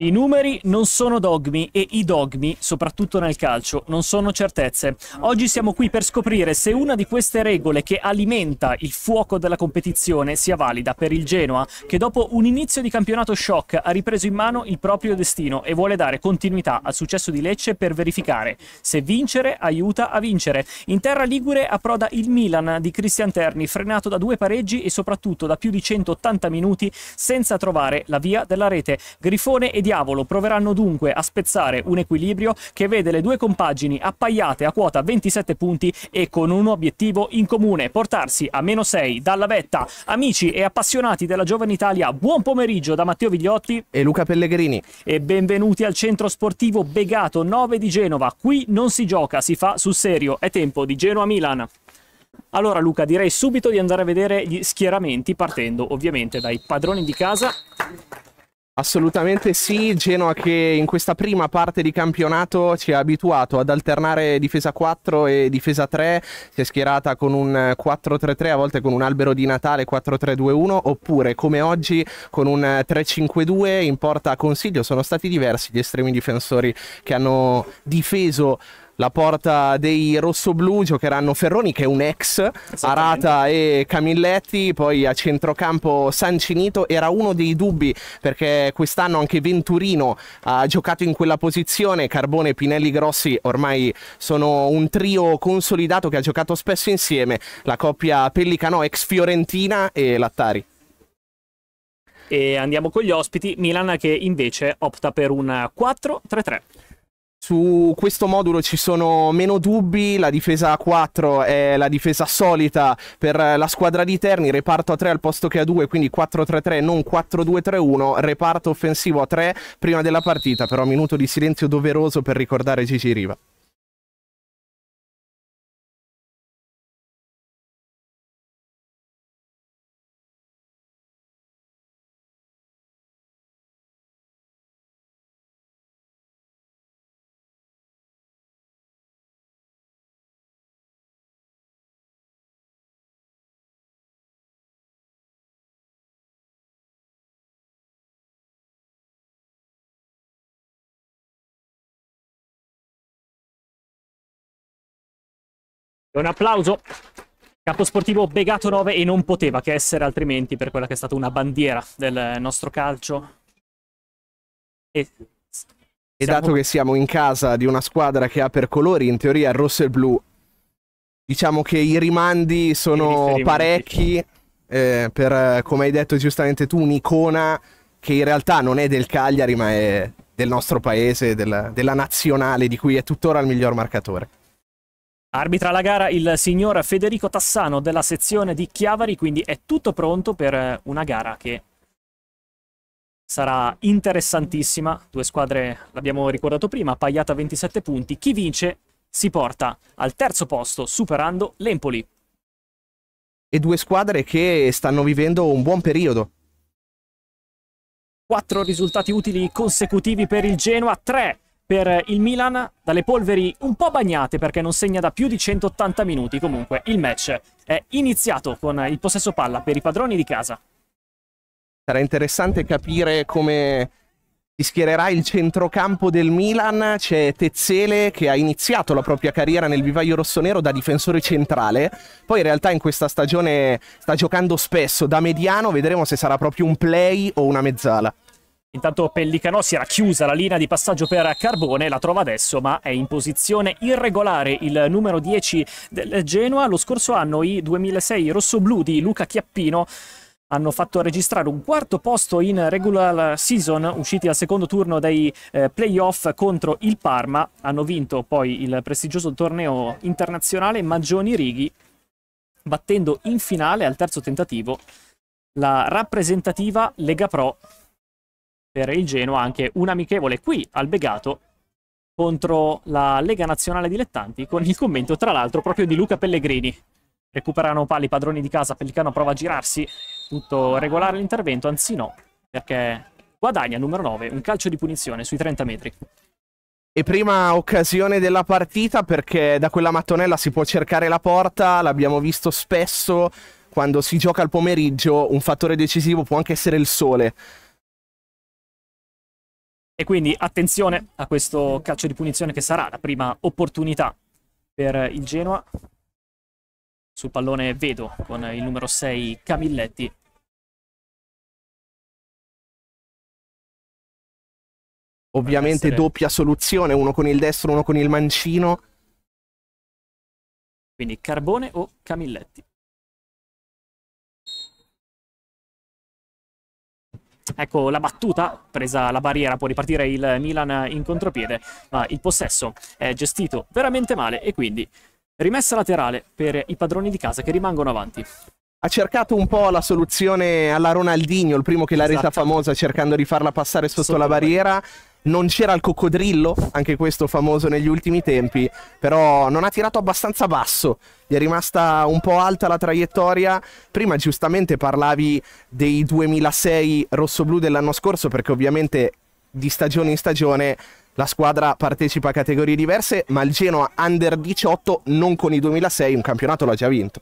I numeri non sono dogmi e i dogmi, soprattutto nel calcio, non sono certezze. Oggi siamo qui per scoprire se una di queste regole che alimenta il fuoco della competizione sia valida per il Genoa, che dopo un inizio di campionato shock ha ripreso in mano il proprio destino e vuole dare continuità al successo di Lecce per verificare se vincere aiuta a vincere. In terra ligure approda il Milan di Cristian Terni, frenato da due pareggi e soprattutto da più di 180 minuti senza trovare la via della rete. Grifone ed diavolo proveranno dunque a spezzare un equilibrio che vede le due compagini appaiate a quota 27 punti e con un obiettivo in comune, portarsi a meno 6 dalla vetta. Amici e appassionati della giovane Italia, buon pomeriggio da Matteo Vigliotti e Luca Pellegrini e benvenuti al centro sportivo Begato 9 di Genova. Qui non si gioca, si fa sul serio. È tempo di Genoa-Milan. Allora Luca, direi subito di andare a vedere gli schieramenti partendo ovviamente dai padroni di casa Assolutamente sì, Genoa che in questa prima parte di campionato ci ha abituato ad alternare difesa 4 e difesa 3, si è schierata con un 4-3-3, a volte con un albero di Natale 4-3-2-1, oppure come oggi con un 3-5-2 in porta a consiglio, sono stati diversi gli estremi difensori che hanno difeso la porta dei rossoblù giocheranno Ferroni che è un ex, Arata e Camilletti, poi a centrocampo Sancinito era uno dei dubbi perché quest'anno anche Venturino ha giocato in quella posizione, Carbone, Pinelli, Grossi ormai sono un trio consolidato che ha giocato spesso insieme, la coppia Pellicano ex Fiorentina e Lattari. E andiamo con gli ospiti, Milan che invece opta per un 4-3-3. Su questo modulo ci sono meno dubbi, la difesa a 4 è la difesa solita per la squadra di Terni, reparto a 3 al posto che a 2, quindi 4-3-3, non 4-2-3-1, reparto offensivo a 3 prima della partita, però minuto di silenzio doveroso per ricordare Gigi Riva. Un applauso. Capo sportivo Begato 9 e non poteva che essere altrimenti per quella che è stata una bandiera del nostro calcio. E e dato che siamo in casa di una squadra che ha per colori in teoria il rosso e il blu, diciamo che i rimandi sono I parecchi eh, per, come hai detto giustamente tu, un'icona che in realtà non è del Cagliari ma è del nostro paese, della, della nazionale di cui è tuttora il miglior marcatore. Arbitra la gara il signor Federico Tassano della sezione di Chiavari, quindi è tutto pronto per eh, una gara che sarà interessantissima. Due squadre, l'abbiamo ricordato prima, Pagliata 27 punti. Chi vince si porta al terzo posto superando l'Empoli. E due squadre che stanno vivendo un buon periodo. Quattro risultati utili consecutivi per il Genoa, tre per il Milan dalle polveri un po' bagnate perché non segna da più di 180 minuti. Comunque il match è iniziato con il possesso palla per i padroni di casa. Sarà interessante capire come si schiererà il centrocampo del Milan. C'è Tezzele che ha iniziato la propria carriera nel vivaio rossonero da difensore centrale. Poi in realtà in questa stagione sta giocando spesso da mediano. Vedremo se sarà proprio un play o una mezzala. Intanto Pellicano si era chiusa la linea di passaggio per Carbone, la trova adesso ma è in posizione irregolare il numero 10 del Genoa. Lo scorso anno i 2006 rossoblù di Luca Chiappino hanno fatto registrare un quarto posto in regular season, usciti al secondo turno dei eh, playoff contro il Parma. Hanno vinto poi il prestigioso torneo internazionale Maggioni Righi, battendo in finale al terzo tentativo la rappresentativa Lega Pro per il Genoa anche un amichevole qui al Begato contro la Lega Nazionale Dilettanti con il commento tra l'altro proprio di Luca Pellegrini. Recuperano pali padroni di casa, Pellicano prova a girarsi, tutto regolare l'intervento, anzi no, perché guadagna numero 9 un calcio di punizione sui 30 metri. E prima occasione della partita perché da quella mattonella si può cercare la porta, l'abbiamo visto spesso quando si gioca al pomeriggio, un fattore decisivo può anche essere il sole. E quindi attenzione a questo calcio di punizione che sarà la prima opportunità per il Genoa. Sul pallone vedo con il numero 6 Camilletti. Ovviamente essere... doppia soluzione, uno con il destro, uno con il mancino. Quindi Carbone o Camilletti? Ecco la battuta, presa la barriera, può ripartire il Milan in contropiede, ma il possesso è gestito veramente male e quindi rimessa laterale per i padroni di casa che rimangono avanti ha cercato un po' la soluzione alla Ronaldinho, il primo che l'ha resa esatto. famosa cercando di farla passare sotto la barriera, non c'era il coccodrillo, anche questo famoso negli ultimi tempi, però non ha tirato abbastanza basso, gli è rimasta un po' alta la traiettoria. Prima giustamente parlavi dei 2006 rossoblù dell'anno scorso, perché ovviamente di stagione in stagione la squadra partecipa a categorie diverse, ma il Genoa under 18 non con i 2006, un campionato l'ha già vinto.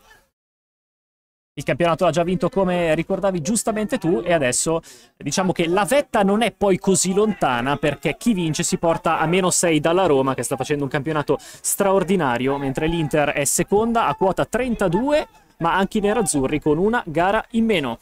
Il campionato l'ha già vinto come ricordavi giustamente tu e adesso diciamo che la vetta non è poi così lontana perché chi vince si porta a meno 6 dalla Roma che sta facendo un campionato straordinario mentre l'Inter è seconda a quota 32 ma anche i nerazzurri con una gara in meno.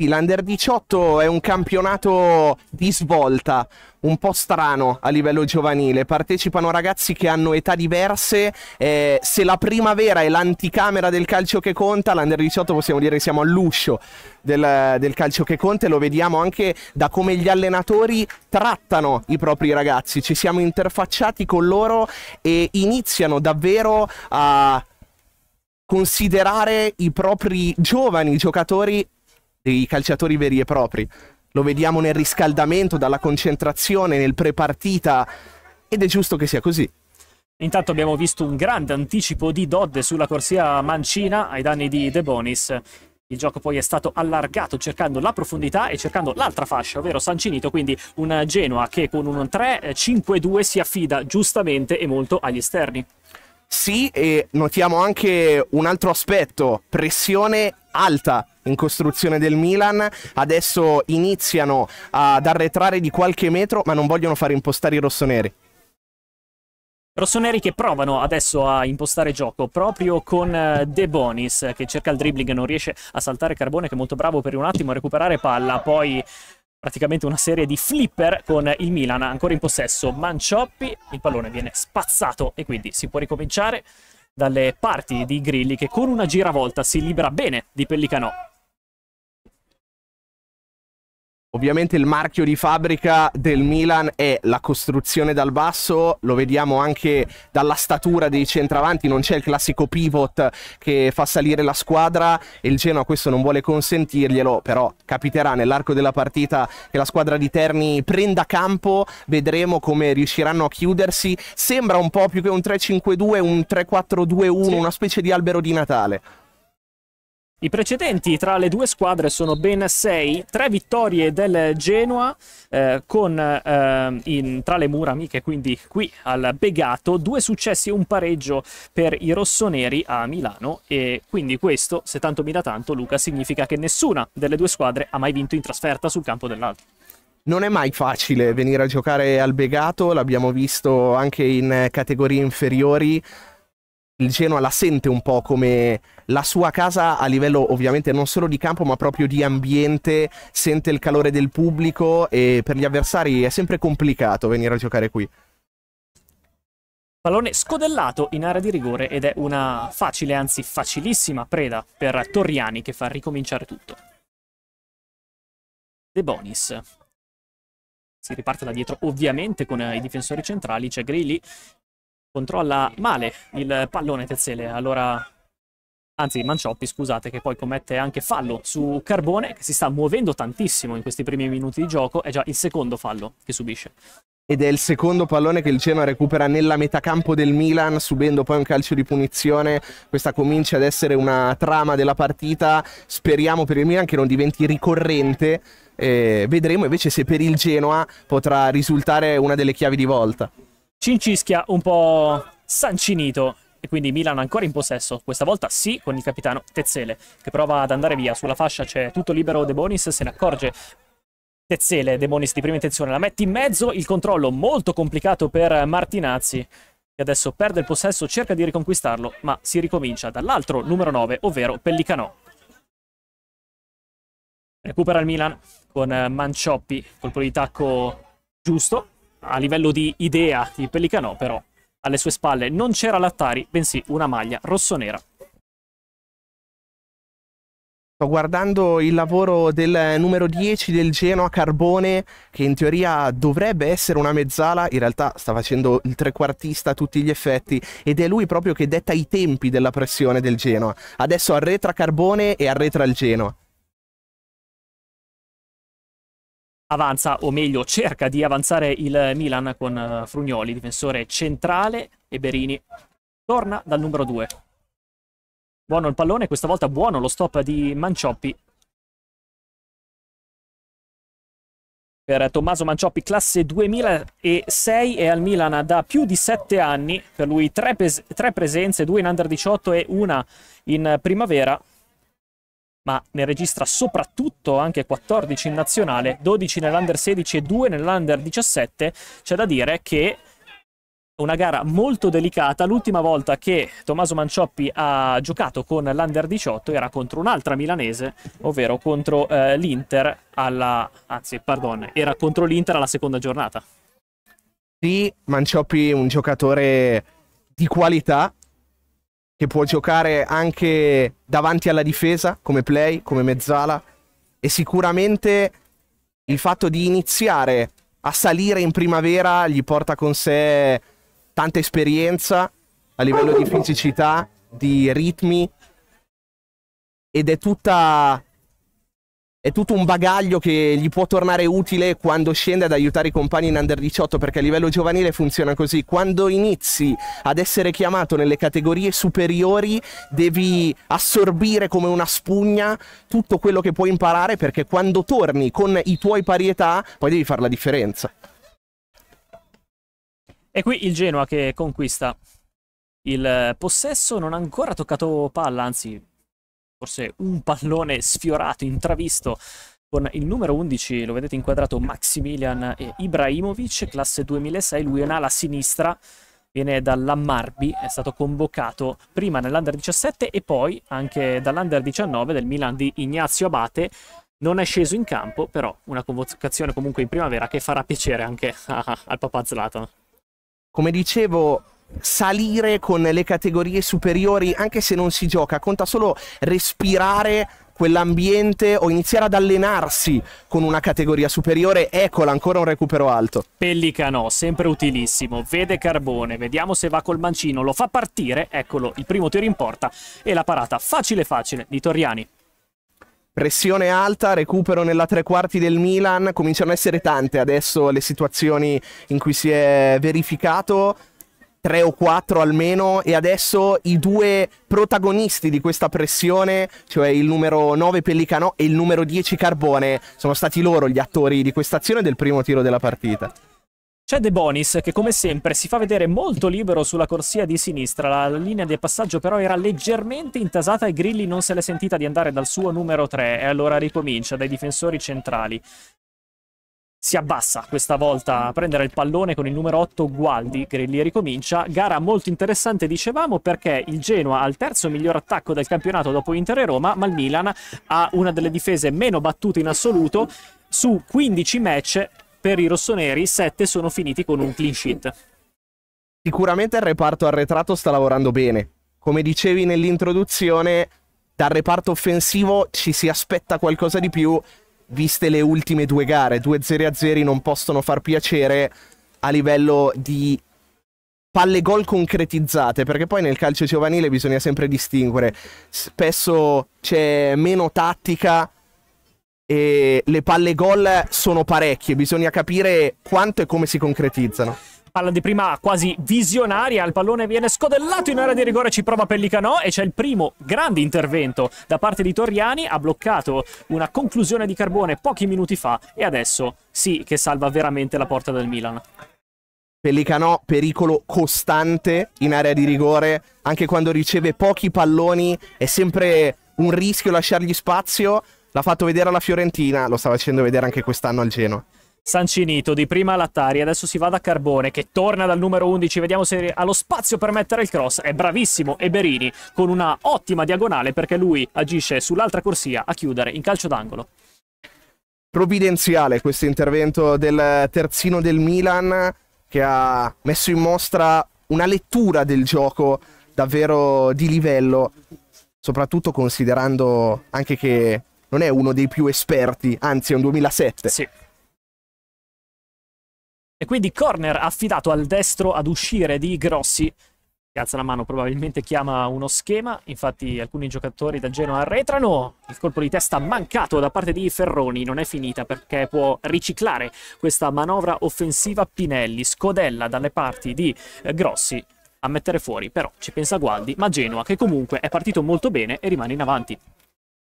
L'Under 18 è un campionato di svolta, un po' strano a livello giovanile. Partecipano ragazzi che hanno età diverse. Eh, se la primavera è l'anticamera del calcio che conta, l'Under 18 possiamo dire che siamo all'uscio del, del, calcio che conta e lo vediamo anche da come gli allenatori trattano i propri ragazzi. Ci siamo interfacciati con loro e iniziano davvero a considerare i propri giovani giocatori dei calciatori veri e propri. Lo vediamo nel riscaldamento, dalla concentrazione, nel prepartita ed è giusto che sia così. Intanto abbiamo visto un grande anticipo di Dodd sulla corsia mancina ai danni di De Bonis. Il gioco poi è stato allargato cercando la profondità e cercando l'altra fascia, ovvero Sancinito, quindi un Genoa che con un 3-5-2 si affida giustamente e molto agli esterni. Sì, e notiamo anche un altro aspetto, pressione alta in costruzione del Milan, adesso iniziano ad arretrare di qualche metro ma non vogliono far impostare i rossoneri. Rossoneri che provano adesso a impostare gioco proprio con eh, De Bonis che cerca il dribbling, non riesce a saltare Carbone che è molto bravo per un attimo a recuperare palla, poi praticamente una serie di flipper con il Milan ancora in possesso Mancioppi, il pallone viene spazzato e quindi si può ricominciare dalle parti di Grilli che con una giravolta si libera bene di Pellicanò Ovviamente il marchio di fabbrica del Milan è la costruzione dal basso, lo vediamo anche dalla statura dei centravanti, non c'è il classico pivot che fa salire la squadra e il Genoa questo non vuole consentirglielo, però capiterà nell'arco della partita che la squadra di Terni prenda campo, vedremo come riusciranno a chiudersi, sembra un po' più che un 3-5-2, un 3-4-2-1, sì. una specie di albero di Natale. I precedenti tra le due squadre sono ben 6, 3 vittorie del Genoa eh, con, eh, in, tra le mura amiche, quindi qui al Begato, due successi e un pareggio per i rossoneri a Milano e quindi questo, se tanto mi da tanto Luca, significa che nessuna delle due squadre ha mai vinto in trasferta sul campo dell'altro. Non è mai facile venire a giocare al Begato, l'abbiamo visto anche in categorie inferiori. Il Genoa la sente un po' come la sua casa a livello ovviamente non solo di campo ma proprio di ambiente, sente il calore del pubblico e per gli avversari è sempre complicato venire a giocare qui. Pallone scodellato in area di rigore ed è una facile, anzi facilissima preda per Torriani che fa ricominciare tutto. De Bonis. Si riparte da dietro ovviamente con i difensori centrali, c'è Grilli, controlla male il pallone Tezzele, allora anzi Mancioppi scusate che poi commette anche fallo su Carbone che si sta muovendo tantissimo in questi primi minuti di gioco è già il secondo fallo che subisce ed è il secondo pallone che il Genoa recupera nella metà campo del Milan subendo poi un calcio di punizione questa comincia ad essere una trama della partita speriamo per il Milan che non diventi ricorrente eh, vedremo invece se per il Genoa potrà risultare una delle chiavi di volta Cincischia un po' sancinito e quindi Milan ancora in possesso, questa volta sì con il capitano Tezzele, che prova ad andare via. Sulla fascia c'è tutto libero De Bonis, se ne accorge Tezzele, De Bonis di prima intenzione, la mette in mezzo, il controllo molto complicato per Martinazzi, che adesso perde il possesso, cerca di riconquistarlo, ma si ricomincia dall'altro numero 9, ovvero Pellicanò. Recupera il Milan con Mancioppi, colpo di tacco giusto, a livello di idea di Pellicanò però alle sue spalle non c'era l'Attari, bensì una maglia rossonera. Sto guardando il lavoro del numero 10 del Genoa Carbone, che in teoria dovrebbe essere una mezzala, in realtà sta facendo il trequartista a tutti gli effetti, ed è lui proprio che detta i tempi della pressione del Genoa. Adesso arretra Carbone e arretra il Genoa. avanza, o meglio cerca di avanzare il Milan con eh, Frugnoli, difensore centrale e Berini torna dal numero 2. Buono il pallone, questa volta buono lo stop di Mancioppi. Per Tommaso Mancioppi, classe 2006, è al Milan da più di 7 anni. Per lui 3 presenze, 2 in under 18 e una in primavera ma ne registra soprattutto anche 14 in nazionale, 12 nell'Under 16 e 2 nell'Under 17, c'è da dire che una gara molto delicata. L'ultima volta che Tommaso Mancioppi ha giocato con l'Under 18 era contro un'altra milanese, ovvero contro eh, l'Inter alla... anzi, pardon, era contro l'Inter alla seconda giornata. Sì, Mancioppi è un giocatore di qualità, che può giocare anche davanti alla difesa, come play, come mezzala, e sicuramente il fatto di iniziare a salire in primavera gli porta con sé tanta esperienza a livello di fisicità, di ritmi, ed è tutta è tutto un bagaglio che gli può tornare utile quando scende ad aiutare i compagni in under 18 perché a livello giovanile funziona così quando inizi ad essere chiamato nelle categorie superiori devi assorbire come una spugna tutto quello che puoi imparare perché quando torni con i tuoi pari età poi devi fare la differenza e qui il Genoa che conquista il possesso non ha ancora toccato palla anzi forse un pallone sfiorato, intravisto con il numero 11, lo vedete inquadrato Maximilian Ibrahimovic, classe 2006, lui è un'ala sinistra, viene dall'Ammarbi, è stato convocato prima nell'Under 17 e poi anche dall'Under 19 del Milan di Ignazio Abate, non è sceso in campo, però una convocazione comunque in primavera che farà piacere anche al papà Zlatan. Come dicevo, salire con le categorie superiori, anche se non si gioca, conta solo respirare quell'ambiente o iniziare ad allenarsi con una categoria superiore, eccola ancora un recupero alto. Pellicano, sempre utilissimo, vede Carbone, vediamo se va col mancino, lo fa partire, eccolo, il primo tiro in porta e la parata facile facile di Torriani. Pressione alta, recupero nella tre quarti del Milan, cominciano ad essere tante adesso le situazioni in cui si è verificato tre o quattro almeno e adesso i due protagonisti di questa pressione, cioè il numero 9 Pellicano e il numero 10 Carbone, sono stati loro gli attori di questa azione del primo tiro della partita. C'è De Bonis che come sempre si fa vedere molto libero sulla corsia di sinistra, la linea di passaggio però era leggermente intasata e Grilli non se l'è sentita di andare dal suo numero 3 e allora ricomincia dai difensori centrali si abbassa questa volta a prendere il pallone con il numero 8 Gualdi, Grillieri ricomincia, gara molto interessante dicevamo perché il Genoa ha il terzo miglior attacco del campionato dopo Inter e Roma, ma il Milan ha una delle difese meno battute in assoluto, su 15 match per i rossoneri 7 sono finiti con un clean sheet. Sicuramente il reparto arretrato sta lavorando bene. Come dicevi nell'introduzione, dal reparto offensivo ci si aspetta qualcosa di più viste le ultime due gare, due 0 a 0 non possono far piacere a livello di palle gol concretizzate, perché poi nel calcio giovanile bisogna sempre distinguere. Spesso c'è meno tattica e le palle gol sono parecchie, bisogna capire quanto e come si concretizzano palla di prima quasi visionaria, il pallone viene scodellato in area di rigore, ci prova Pellicanò e c'è il primo grande intervento da parte di Torriani, ha bloccato una conclusione di Carbone pochi minuti fa e adesso sì che salva veramente la porta del Milan. Pellicanò pericolo costante in area di rigore, anche quando riceve pochi palloni è sempre un rischio lasciargli spazio, l'ha fatto vedere alla Fiorentina, lo sta facendo vedere anche quest'anno al Genoa. Sancinito di prima Lattari, adesso si va da Carbone che torna dal numero 11, vediamo se ha lo spazio per mettere il cross, è bravissimo Eberini con una ottima diagonale perché lui agisce sull'altra corsia a chiudere in calcio d'angolo provvidenziale questo intervento del terzino del Milan che ha messo in mostra una lettura del gioco davvero di livello, soprattutto considerando anche che non è uno dei più esperti, anzi è un 2007. Sì. E quindi corner affidato al destro ad uscire di Grossi. Che alza la mano, probabilmente chiama uno schema. Infatti alcuni giocatori da Genoa arretrano. Il colpo di testa mancato da parte di Ferroni. Non è finita perché può riciclare questa manovra offensiva Pinelli. Scodella dalle parti di eh, Grossi a mettere fuori. Però ci pensa Gualdi, ma Genoa che comunque è partito molto bene e rimane in avanti.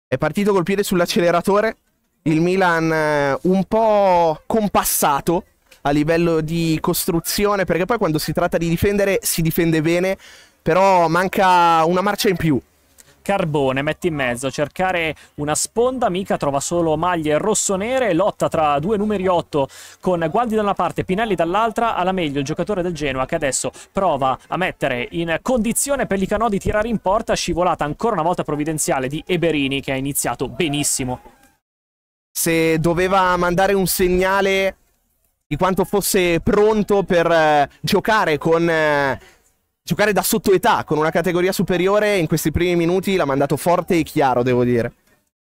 È partito col piede sull'acceleratore. Il Milan eh, un po' compassato a livello di costruzione, perché poi quando si tratta di difendere si difende bene, però manca una marcia in più carbone, metti in mezzo, cercare una sponda, mica trova solo maglie rosso-nere, lotta tra due numeri 8 con Gualdi da una parte, Pinelli dall'altra, alla meglio il giocatore del Genoa che adesso prova a mettere in condizione Pellicanò di tirare in porta, scivolata ancora una volta provvidenziale di Eberini che ha iniziato benissimo. Se doveva mandare un segnale di quanto fosse pronto per eh, giocare con... Eh, giocare da sotto età, con una categoria superiore, in questi primi minuti l'ha mandato forte e chiaro, devo dire.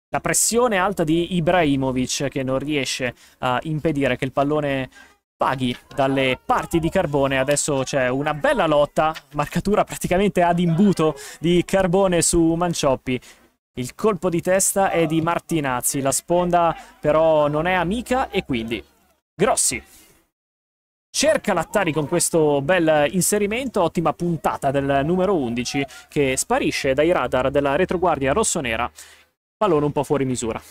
La pressione alta di Ibrahimovic che non riesce a impedire che il pallone paghi dalle parti di Carbone. Adesso c'è una bella lotta, marcatura praticamente ad imbuto di Carbone su Mancioppi. Il colpo di testa è di Martinazzi, la sponda però non è amica e quindi Grossi. Cerca l'attari con questo bel inserimento, ottima puntata del numero 11 che sparisce dai radar della retroguardia rossonera, pallone un po' fuori misura.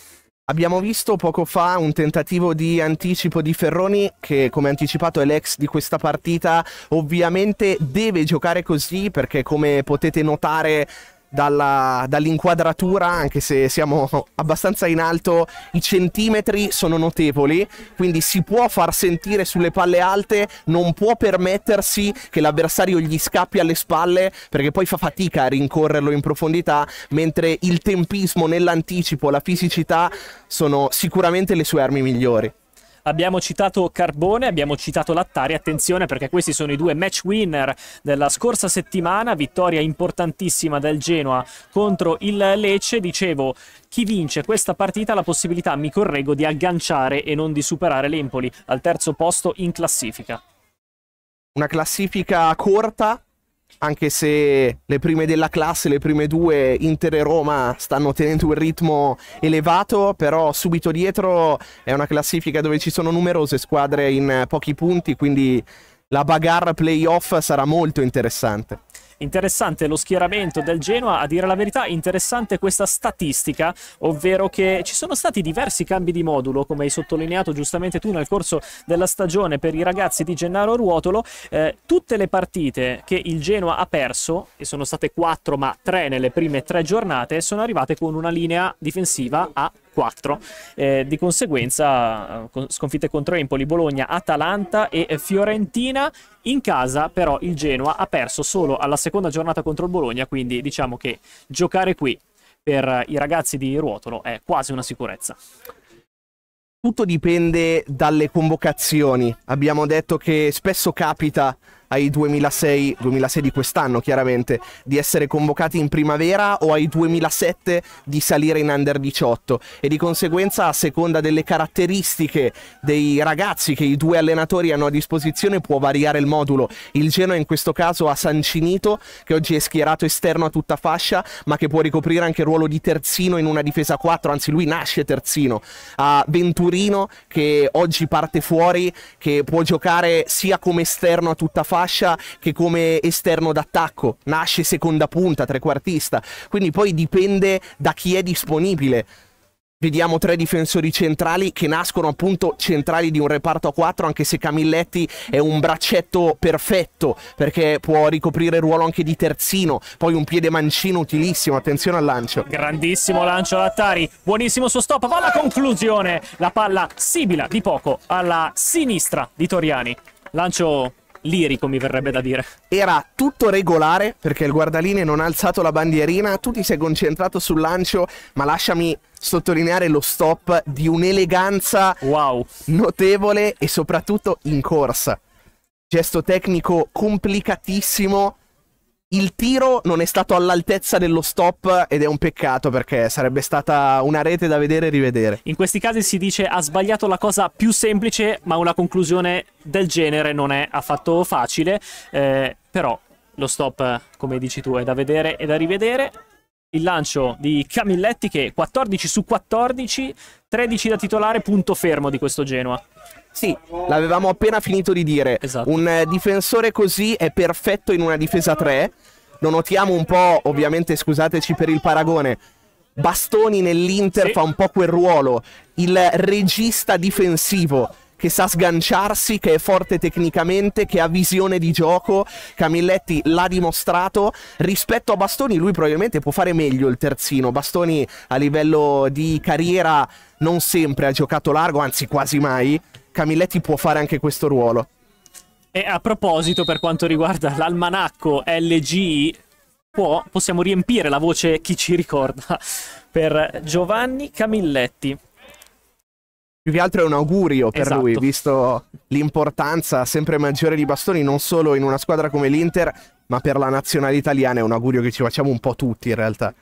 Abbiamo visto poco fa un tentativo di anticipo di Ferroni che come anticipato è l'ex di questa partita, ovviamente deve giocare così perché come potete notare dalla, dall'inquadratura, anche se siamo abbastanza in alto, i centimetri sono notevoli, quindi si può far sentire sulle palle alte, non può permettersi che l'avversario gli scappi alle spalle perché poi fa fatica a rincorrerlo in profondità, mentre il tempismo nell'anticipo, la fisicità sono sicuramente le sue armi migliori. Abbiamo citato Carbone, abbiamo citato Lattari, attenzione perché questi sono i due match winner della scorsa settimana, vittoria importantissima del Genoa contro il Lecce, dicevo chi vince questa partita ha la possibilità, mi correggo, di agganciare e non di superare l'Empoli al terzo posto in classifica. Una classifica corta, anche se le prime della classe, le prime due, Inter e Roma, stanno tenendo un ritmo elevato, però subito dietro è una classifica dove ci sono numerose squadre in pochi punti, quindi la bagarre playoff sarà molto interessante. Interessante lo schieramento del Genoa, a dire la verità interessante questa statistica, ovvero che ci sono stati diversi cambi di modulo, come hai sottolineato giustamente tu nel corso della stagione per i ragazzi di Gennaro Ruotolo, eh, tutte le partite che il Genoa ha perso, e sono state quattro ma tre nelle prime tre giornate, sono arrivate con una linea difensiva a 4. Eh, di conseguenza, eh, sconfitte contro Empoli, Bologna, Atalanta e Fiorentina. In casa, però, il Genoa ha perso solo alla seconda giornata contro il Bologna. Quindi, diciamo che giocare qui per eh, i ragazzi di Ruotolo è quasi una sicurezza. Tutto dipende dalle convocazioni. Abbiamo detto che spesso capita ai 2006, 2006 di quest'anno chiaramente, di essere convocati in primavera o ai 2007 di salire in under 18 e di conseguenza a seconda delle caratteristiche dei ragazzi che i due allenatori hanno a disposizione può variare il modulo. Il Genoa in questo caso ha Sancinito che oggi è schierato esterno a tutta fascia ma che può ricoprire anche il ruolo di terzino in una difesa 4, anzi lui nasce terzino. Ha Venturino che oggi parte fuori, che può giocare sia come esterno a tutta fascia fascia che come esterno d'attacco, nasce seconda punta, trequartista, quindi poi dipende da chi è disponibile. Vediamo tre difensori centrali che nascono appunto centrali di un reparto a quattro, anche se Camilletti è un braccetto perfetto perché può ricoprire il ruolo anche di terzino, poi un piede mancino utilissimo, attenzione al lancio. Grandissimo lancio Lattari, buonissimo suo stop, va alla conclusione, la palla sibila di poco alla sinistra di Toriani. Lancio lirico mi verrebbe da dire. Era tutto regolare perché il guardaline non ha alzato la bandierina, tu ti sei concentrato sul lancio, ma lasciami sottolineare lo stop di un'eleganza wow. notevole e soprattutto in corsa. Gesto tecnico complicatissimo il tiro non è stato all'altezza dello stop ed è un peccato perché sarebbe stata una rete da vedere e rivedere. In questi casi si dice ha sbagliato la cosa più semplice, ma una conclusione del genere non è affatto facile. Eh, però lo stop, come dici tu, è da vedere e da rivedere. Il lancio di Camilletti che 14 su 14, 13 da titolare, punto fermo di questo Genoa. Sì, l'avevamo appena finito di dire. Esatto. Un eh, difensore così è perfetto in una difesa 3. Lo notiamo un po', ovviamente, scusateci per il paragone. Bastoni nell'Inter sì. fa un po' quel ruolo. Il regista difensivo che sa sganciarsi, che è forte tecnicamente, che ha visione di gioco. Camilletti l'ha dimostrato. Rispetto a Bastoni, lui probabilmente può fare meglio il terzino. Bastoni a livello di carriera non sempre ha giocato largo, anzi quasi mai. Camilletti può fare anche questo ruolo. E a proposito, per quanto riguarda l'almanacco LG, può, possiamo riempire la voce chi ci ricorda per Giovanni Camilletti. Più che altro è un augurio per esatto. lui, visto l'importanza sempre maggiore di bastoni, non solo in una squadra come l'Inter, ma per la nazionale italiana. È un augurio che ci facciamo un po' tutti in realtà.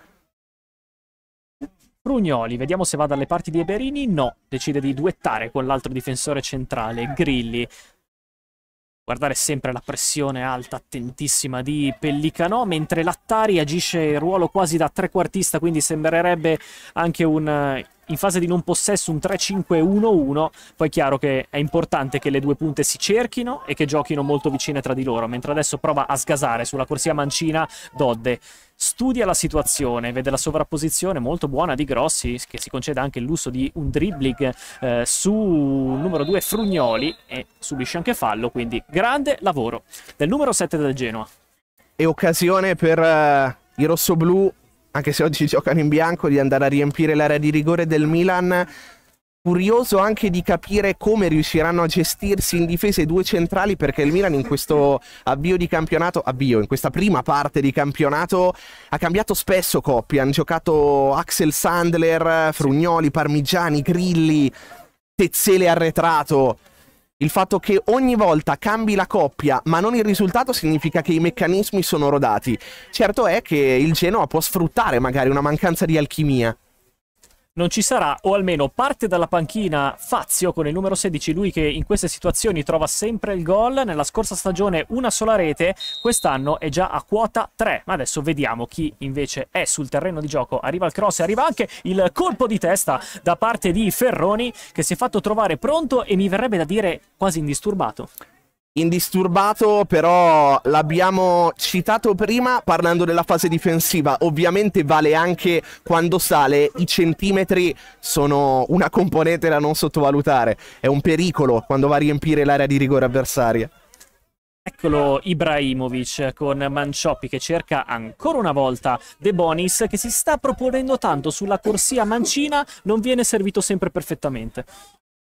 Prugnoli, vediamo se va dalle parti di Eberini. No, decide di duettare con l'altro difensore centrale, Grilli. Guardare sempre la pressione alta, attentissima di Pellicano, mentre Lattari agisce il ruolo quasi da trequartista, quindi sembrerebbe anche un eh, in fase di non possesso un 3-5-1-1, poi è chiaro che è importante che le due punte si cerchino e che giochino molto vicine tra di loro, mentre adesso prova a sgasare sulla corsia mancina Dodde studia la situazione, vede la sovrapposizione molto buona di Grossi, che si concede anche il lusso di un dribbling eh, su numero 2 Frugnoli e subisce anche fallo, quindi grande lavoro del numero 7 del Genoa. E occasione per uh, i rossoblù, anche se oggi giocano in bianco, di andare a riempire l'area di rigore del Milan Curioso anche di capire come riusciranno a gestirsi in difesa i due centrali perché il Milan in questo avvio di campionato, avvio, in questa prima parte di campionato ha cambiato spesso coppie, hanno giocato Axel Sandler, Frugnoli, Parmigiani, Grilli, Tezzele arretrato. Il fatto che ogni volta cambi la coppia, ma non il risultato, significa che i meccanismi sono rodati. Certo è che il Genoa può sfruttare magari una mancanza di alchimia non ci sarà, o almeno parte dalla panchina Fazio con il numero 16, lui che in queste situazioni trova sempre il gol, nella scorsa stagione una sola rete, quest'anno è già a quota 3, ma adesso vediamo chi invece è sul terreno di gioco, arriva il cross e arriva anche il colpo di testa da parte di Ferroni che si è fatto trovare pronto e mi verrebbe da dire quasi indisturbato. Indisturbato, però l'abbiamo citato prima parlando della fase difensiva. Ovviamente vale anche quando sale, i centimetri sono una componente da non sottovalutare. È un pericolo quando va a riempire l'area di rigore avversaria. Eccolo Ibrahimovic con Mancioppi che cerca ancora una volta De Bonis che si sta proponendo tanto sulla corsia mancina, non viene servito sempre perfettamente.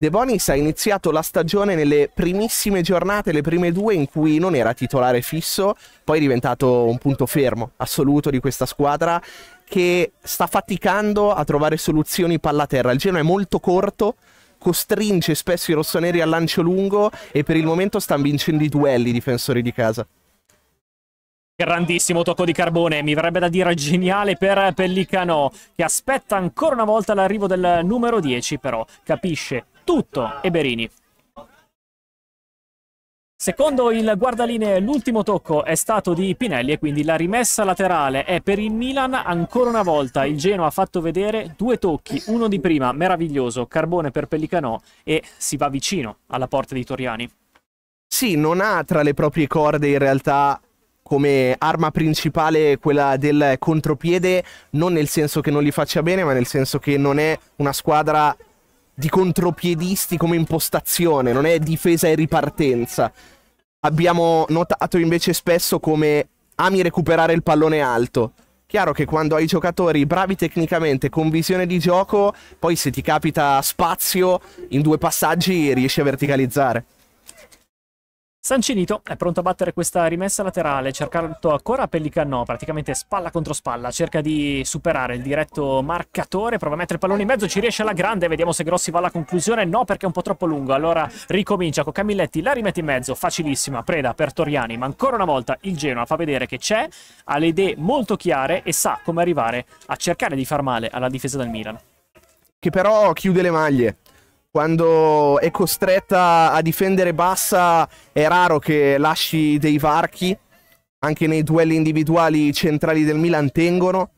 De Bonis ha iniziato la stagione nelle primissime giornate, le prime due in cui non era titolare fisso, poi è diventato un punto fermo assoluto di questa squadra che sta faticando a trovare soluzioni palla terra. Il Genoa è molto corto, costringe spesso i rossoneri al lancio lungo e per il momento stanno vincendo i duelli i difensori di casa. Grandissimo tocco di carbone, mi verrebbe da dire geniale per Pellicano, che aspetta ancora una volta l'arrivo del numero 10, però capisce tutto Eberini. Secondo il guardaline l'ultimo tocco è stato di Pinelli e quindi la rimessa laterale è per il Milan ancora una volta. Il Genoa ha fatto vedere due tocchi, uno di prima meraviglioso, Carbone per Pellicanò e si va vicino alla porta di Toriani. Sì, non ha tra le proprie corde in realtà come arma principale quella del contropiede, non nel senso che non gli faccia bene, ma nel senso che non è una squadra di contropiedisti come impostazione, non è difesa e ripartenza. Abbiamo notato invece spesso come ami recuperare il pallone alto. Chiaro che quando hai giocatori bravi tecnicamente, con visione di gioco, poi se ti capita spazio in due passaggi riesci a verticalizzare. Sancinito è pronto a battere questa rimessa laterale, cercato ancora a Pellicannò, praticamente spalla contro spalla, cerca di superare il diretto marcatore, prova a mettere il pallone in mezzo, ci riesce alla grande, vediamo se Grossi va alla conclusione, no perché è un po' troppo lungo, allora ricomincia con Camilletti, la rimette in mezzo, facilissima, preda per Toriani, ma ancora una volta il Genoa fa vedere che c'è, ha le idee molto chiare e sa come arrivare a cercare di far male alla difesa del Milan. Che però chiude le maglie quando è costretta a difendere bassa è raro che lasci dei varchi, anche nei duelli individuali centrali del Milan tengono,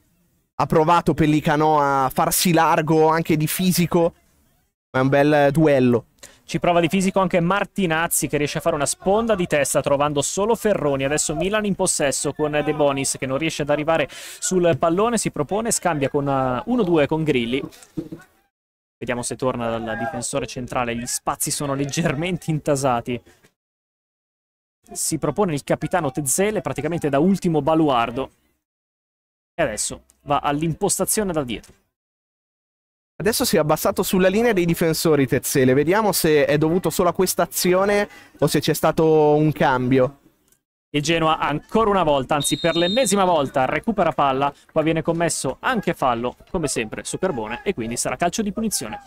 ha provato Pellicano a farsi largo anche di fisico, è un bel duello. Ci prova di fisico anche Martinazzi che riesce a fare una sponda di testa trovando solo Ferroni. Adesso Milan in possesso con De Bonis che non riesce ad arrivare sul pallone, si propone, scambia con 1-2 eh, con Grilli Vediamo se torna dal difensore centrale. Gli spazi sono leggermente intasati. Si propone il capitano Tezzele praticamente da ultimo baluardo. E adesso va all'impostazione da dietro. Adesso si è abbassato sulla linea dei difensori Tezzele. Vediamo se è dovuto solo a questa azione o se c'è stato un cambio. Il Genoa ancora una volta, anzi per l'ennesima volta, recupera palla, qua viene commesso anche fallo, come sempre, superbone. e quindi sarà calcio di punizione.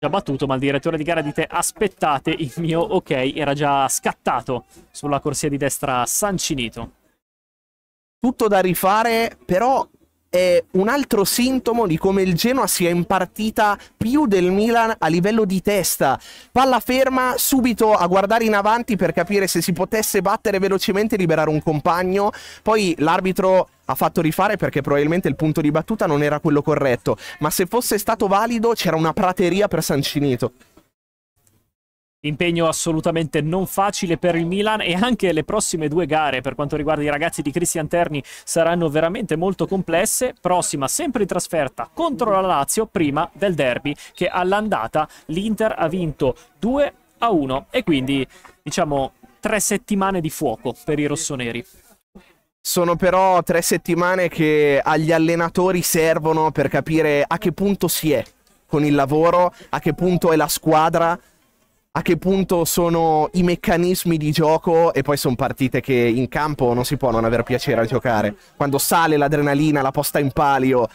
Già battuto, ma il direttore di gara dite aspettate, il mio ok era già scattato sulla corsia di destra Sancinito. Tutto da rifare, però è un altro sintomo di come il Genoa sia impartita più del Milan a livello di testa. Palla ferma, subito a guardare in avanti per capire se si potesse battere velocemente e liberare un compagno. Poi l'arbitro ha fatto rifare perché probabilmente il punto di battuta non era quello corretto, ma se fosse stato valido c'era una prateria per Sancinito. Impegno assolutamente non facile per il Milan e anche le prossime due gare per quanto riguarda i ragazzi di Cristian Terni saranno veramente molto complesse. Prossima sempre in trasferta contro la Lazio prima del derby che all'andata l'Inter ha vinto 2 a 1 e quindi diciamo tre settimane di fuoco per i rossoneri. Sono però tre settimane che agli allenatori servono per capire a che punto si è con il lavoro, a che punto è la squadra a che punto sono i meccanismi di gioco e poi sono partite che in campo non si può non aver piacere a giocare. Quando sale l'adrenalina, la posta in palio.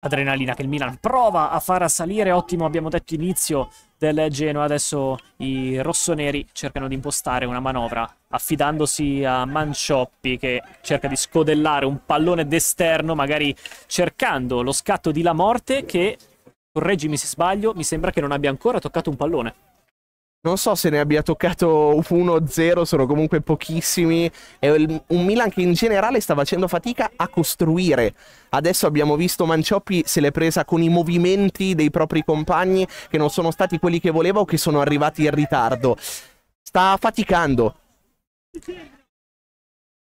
Adrenalina che il Milan prova a far salire, ottimo abbiamo detto inizio del Genoa, adesso i rossoneri cercano di impostare una manovra affidandosi a Mancioppi che cerca di scodellare un pallone d'esterno, magari cercando lo scatto di La Morte che correggimi se sbaglio, mi sembra che non abbia ancora toccato un pallone. Non so se ne abbia toccato 1-0, sono comunque pochissimi. È un Milan che in generale sta facendo fatica a costruire. Adesso abbiamo visto Mancioppi se l'è presa con i movimenti dei propri compagni che non sono stati quelli che voleva o che sono arrivati in ritardo. Sta faticando.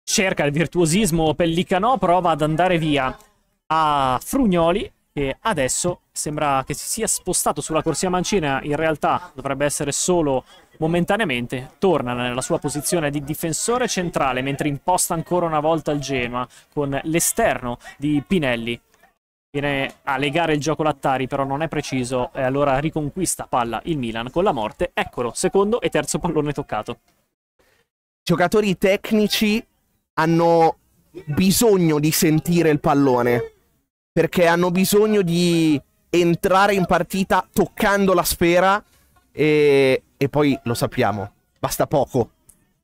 Cerca il virtuosismo Pellicanò, prova ad andare via a Frugnoli che adesso sembra che si sia spostato sulla corsia mancina, in realtà dovrebbe essere solo momentaneamente, torna nella sua posizione di difensore centrale mentre imposta ancora una volta il Genoa con l'esterno di Pinelli. Viene a legare il gioco Lattari, però non è preciso, e allora riconquista palla il Milan con la morte. Eccolo, secondo e terzo pallone toccato. Giocatori tecnici hanno bisogno di sentire il pallone, perché hanno bisogno di entrare in partita toccando la sfera e, e poi lo sappiamo, basta poco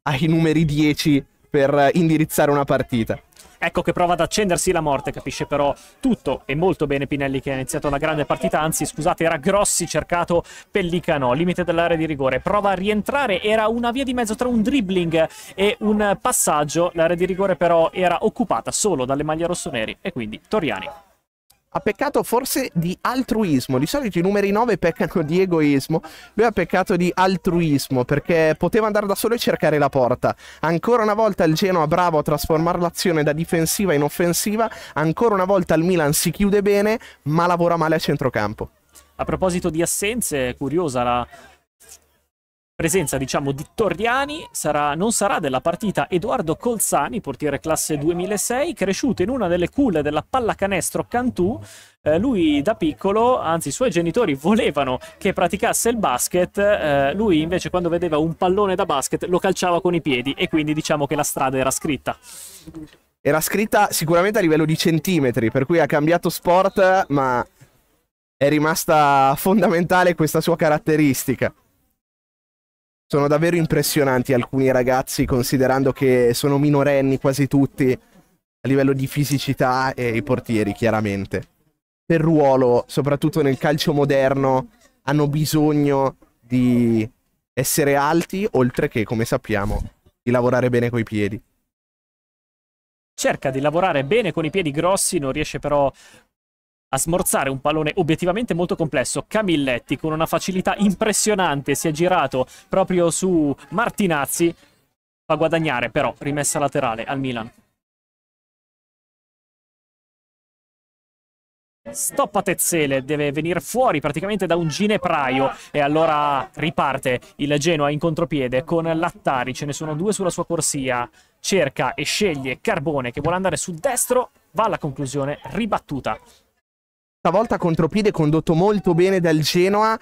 ai numeri 10 per indirizzare una partita. Ecco che prova ad accendersi la morte, capisce però tutto e molto bene Pinelli che ha iniziato una grande partita, anzi scusate era Grossi cercato Pellicano, limite dell'area di rigore, prova a rientrare, era una via di mezzo tra un dribbling e un passaggio, l'area di rigore però era occupata solo dalle maglie rossoneri e quindi Toriani ha peccato forse di altruismo. Di solito i numeri 9 peccano di egoismo. Lui ha peccato di altruismo perché poteva andare da solo e cercare la porta. Ancora una volta il Genoa bravo a trasformare l'azione da difensiva in offensiva. Ancora una volta il Milan si chiude bene, ma lavora male a centrocampo. A proposito di assenze, è curiosa la presenza diciamo di Torriani sarà, non sarà della partita Edoardo Colzani, portiere classe 2006, cresciuto in una delle culle della pallacanestro Cantù. Eh, lui da piccolo, anzi i suoi genitori volevano che praticasse il basket, eh, lui invece quando vedeva un pallone da basket lo calciava con i piedi e quindi diciamo che la strada era scritta era scritta sicuramente a livello di centimetri, per cui ha cambiato sport, ma è rimasta fondamentale questa sua caratteristica sono davvero impressionanti alcuni ragazzi, considerando che sono minorenni quasi tutti a livello di fisicità e i portieri, chiaramente. Per ruolo, soprattutto nel calcio moderno, hanno bisogno di essere alti, oltre che, come sappiamo, di lavorare bene coi piedi cerca di lavorare bene con i piedi grossi, non riesce però a smorzare un pallone obiettivamente molto complesso. Camilletti con una facilità impressionante si è girato proprio su Martinazzi. Fa guadagnare però rimessa laterale al Milan. Stoppa Tezzele, deve venire fuori praticamente da un ginepraio e allora riparte il Genoa in contropiede con Lattari, ce ne sono due sulla sua corsia, cerca e sceglie Carbone che vuole andare sul destro, va alla conclusione ribattuta stavolta contropiede condotto molto bene dal Genoa.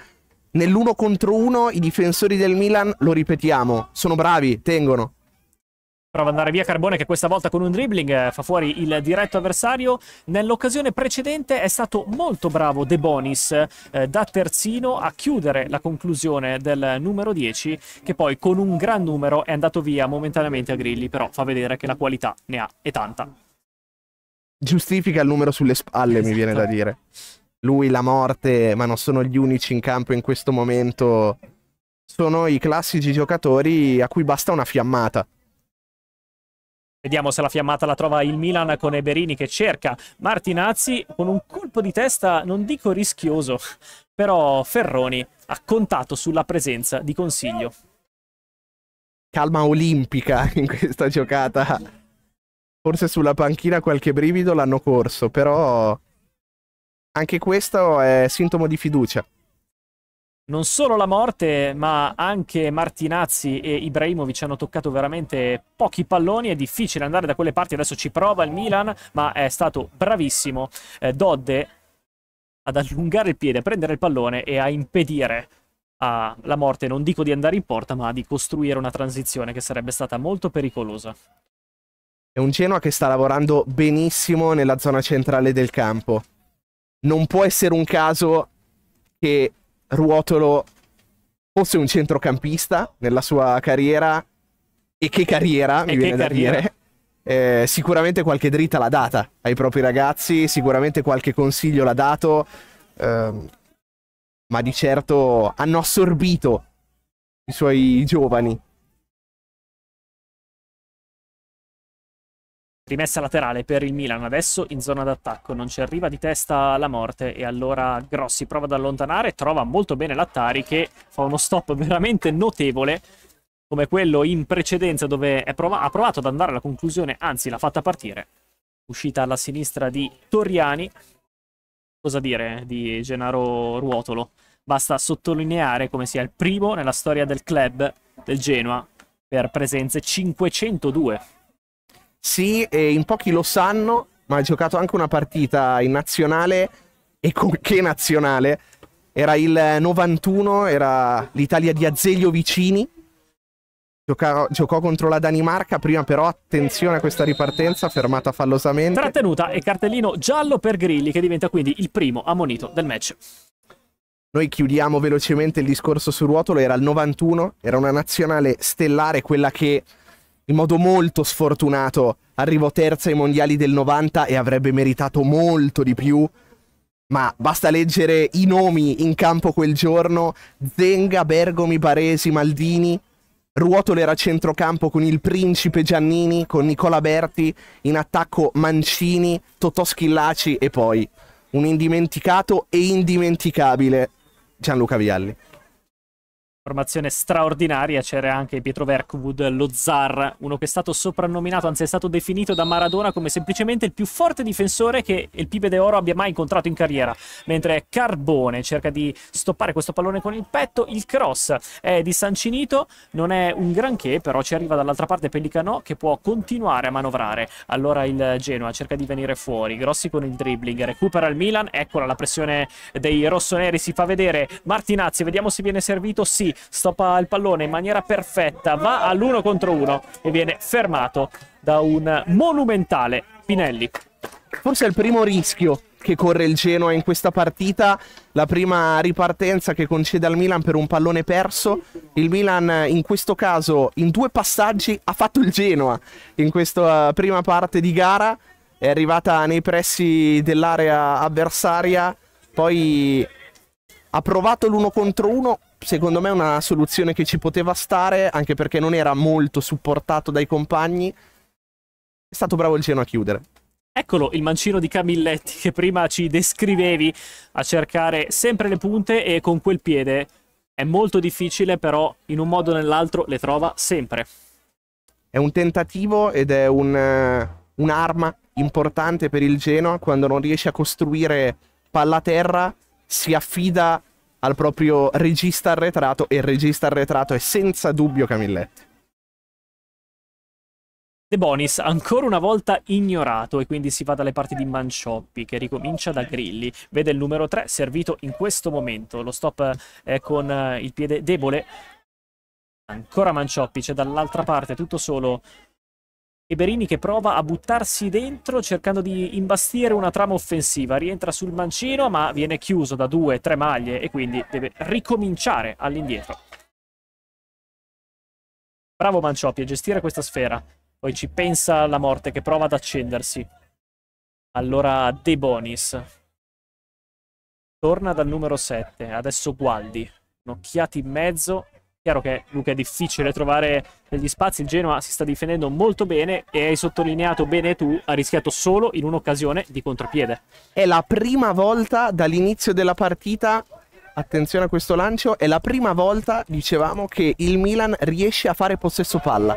Nell'uno contro uno i difensori del Milan, lo ripetiamo, sono bravi, tengono. Prova ad andare via Carbone che questa volta con un dribbling eh, fa fuori il diretto avversario. Nell'occasione precedente è stato molto bravo De Bonis eh, da terzino a chiudere la conclusione del numero 10 che poi con un gran numero è andato via momentaneamente a Grilli, però fa vedere che la qualità ne ha e tanta giustifica il numero sulle spalle, esatto. mi viene da esatto. dire. Lui, la morte, ma non sono gli unici in campo in questo momento. Sono i classici giocatori a cui basta una fiammata. Vediamo se la fiammata la trova il Milan con Eberini che cerca Martinazzi con un colpo di testa, non dico rischioso, però Ferroni ha contato sulla presenza di Consiglio. Calma olimpica in questa giocata Forse sulla panchina qualche brivido l'hanno corso, però anche questo è sintomo di fiducia. Non solo la morte, ma anche Martinazzi e Ibrahimovic hanno toccato veramente pochi palloni. È difficile andare da quelle parti. Adesso ci prova il Milan, ma è stato bravissimo eh, Dodde ad allungare il piede, a prendere il pallone e a impedire alla morte, non dico di andare in porta, ma di costruire una transizione che sarebbe stata molto pericolosa. È un Genoa che sta lavorando benissimo nella zona centrale del campo. Non può essere un caso che Ruotolo fosse un centrocampista nella sua carriera e che carriera, e mi che viene carriera. da dire. Eh, sicuramente qualche dritta l'ha data ai propri ragazzi, sicuramente qualche consiglio l'ha dato, ehm, ma di certo hanno assorbito i suoi giovani Rimessa laterale per il Milan adesso in zona d'attacco, non ci arriva di testa la morte e allora Grossi prova ad allontanare, trova molto bene Lattari che fa uno stop veramente notevole come quello in precedenza dove prov ha provato ad andare alla conclusione, anzi l'ha fatta partire. Uscita alla sinistra di Torriani, cosa dire di Gennaro Ruotolo? Basta sottolineare come sia il primo nella storia del club del Genoa per presenze 502 sì, e in pochi lo sanno, ma ha giocato anche una partita in nazionale. E con che nazionale? Era il 91, era l'Italia di Azeglio Vicini. Giocò, giocò, contro la Danimarca, prima però attenzione a questa ripartenza, fermata fallosamente. Trattenuta e cartellino giallo per Grilli, che diventa quindi il primo ammonito del match. Noi chiudiamo velocemente il discorso su Ruotolo, era il 91, era una nazionale stellare, quella che in modo molto sfortunato, arrivò terza ai mondiali del 90 e avrebbe meritato molto di più. Ma basta leggere i nomi in campo quel giorno: Zenga, Bergomi, Baresi, Maldini. Ruotolo era centrocampo con il principe Giannini, con Nicola Berti, in attacco Mancini, Totò Schillaci e poi un indimenticato e indimenticabile Gianluca Vialli formazione straordinaria c'era anche Pietro Verkwood, lo zar, uno che è stato soprannominato, anzi è stato definito da Maradona come semplicemente il più forte difensore che il Pibe de Oro abbia mai incontrato in carriera, mentre Carbone cerca di stoppare questo pallone con il petto, il cross è di Sancinito, non è un granché, però ci arriva dall'altra parte Pellicano che può continuare a manovrare. Allora il Genoa cerca di venire fuori, Grossi con il dribbling, recupera il Milan, eccola la pressione dei rossoneri si fa vedere, Martinazzi, vediamo se viene servito, sì, stoppa il pallone in maniera perfetta, va all'uno contro uno e viene fermato da un monumentale Pinelli. Forse è il primo rischio che corre il Genoa in questa partita, la prima ripartenza che concede al Milan per un pallone perso. Il Milan in questo caso in due passaggi ha fatto il Genoa in questa prima parte di gara, è arrivata nei pressi dell'area avversaria, poi ha provato l'uno contro uno, secondo me una soluzione che ci poteva stare, anche perché non era molto supportato dai compagni. È stato bravo il Geno a chiudere. Eccolo il mancino di Camilletti che prima ci descrivevi a cercare sempre le punte e con quel piede. È molto difficile, però in un modo o nell'altro le trova sempre. È un tentativo ed è eh, un'arma importante per il Genoa quando non riesce a costruire palla terra, si affida al proprio regista arretrato e il regista arretrato è senza dubbio Camilletti. De Bonis, ancora una volta ignorato e quindi si va dalle parti di Mancioppi che ricomincia da Grilli, vede il numero 3 servito in questo momento, lo stop è eh, con eh, il piede debole, ancora Mancioppi, c'è dall'altra parte tutto solo e Berini che prova a buttarsi dentro cercando di imbastire una trama offensiva. Rientra sul mancino ma viene chiuso da due, tre maglie e quindi deve ricominciare all'indietro. Bravo Mancioppi a gestire questa sfera. Poi ci pensa alla morte che prova ad accendersi. Allora De Bonis. Torna dal numero 7, adesso Gualdi. Un'occhiata in mezzo Chiaro che Luca è difficile trovare degli spazi, il Genoa si sta difendendo molto bene e hai sottolineato bene tu, ha rischiato solo in un'occasione di contropiede. È la prima volta dall'inizio della partita, attenzione a questo lancio, è la prima volta, dicevamo, che il Milan riesce a fare possesso palla.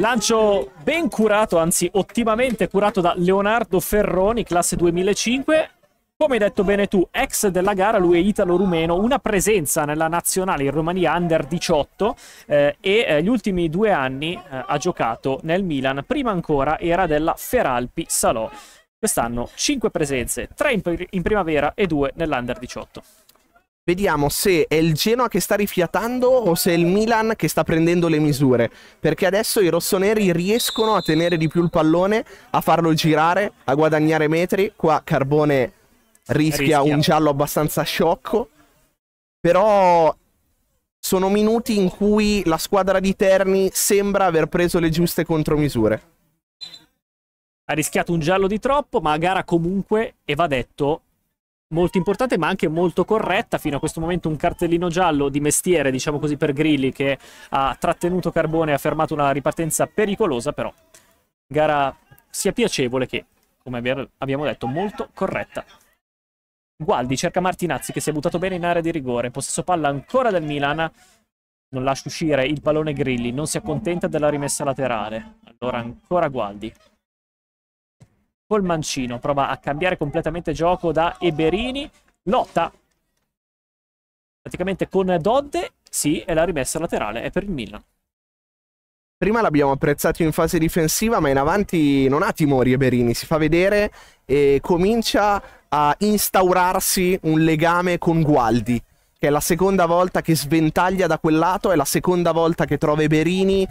Lancio ben curato, anzi ottimamente curato da Leonardo Ferroni, classe 2005, come hai detto bene tu, ex della gara, lui è italo-rumeno, una presenza nella nazionale in Romania under 18 eh, e eh, gli ultimi due anni eh, ha giocato nel Milan, prima ancora era della Feralpi Salò. Quest'anno 5 presenze, 3 in, in primavera e 2 nell'under 18. Vediamo se è il Genoa che sta rifiatando o se è il Milan che sta prendendo le misure, perché adesso i rossoneri riescono a tenere di più il pallone, a farlo girare, a guadagnare metri, qua Carbone rischia, rischia. un giallo abbastanza sciocco. Però sono minuti in cui la squadra di Terni sembra aver preso le giuste contromisure. Ha rischiato un giallo di troppo, ma a gara comunque, e va detto, molto importante ma anche molto corretta. Fino a questo momento un cartellino giallo di mestiere, diciamo così, per Grilli che ha trattenuto Carbone e ha fermato una ripartenza pericolosa, però gara sia piacevole che, come abbiamo detto, molto corretta. Gualdi cerca Martinazzi che si è buttato bene in area di rigore. Possesso palla ancora del Milan. Non lascia uscire il pallone Grilli. Non si accontenta della rimessa laterale. Allora ancora Gualdi. Col mancino prova a cambiare completamente gioco da Eberini. Lotta. Praticamente con Dodde. Sì, e la rimessa laterale è per il Milan prima l'abbiamo apprezzato in fase difensiva, ma in avanti non ha timori Eberini, si fa vedere e comincia a instaurarsi un legame con Gualdi che è la seconda volta che sventaglia da quel lato, è la seconda volta che trova Eberini.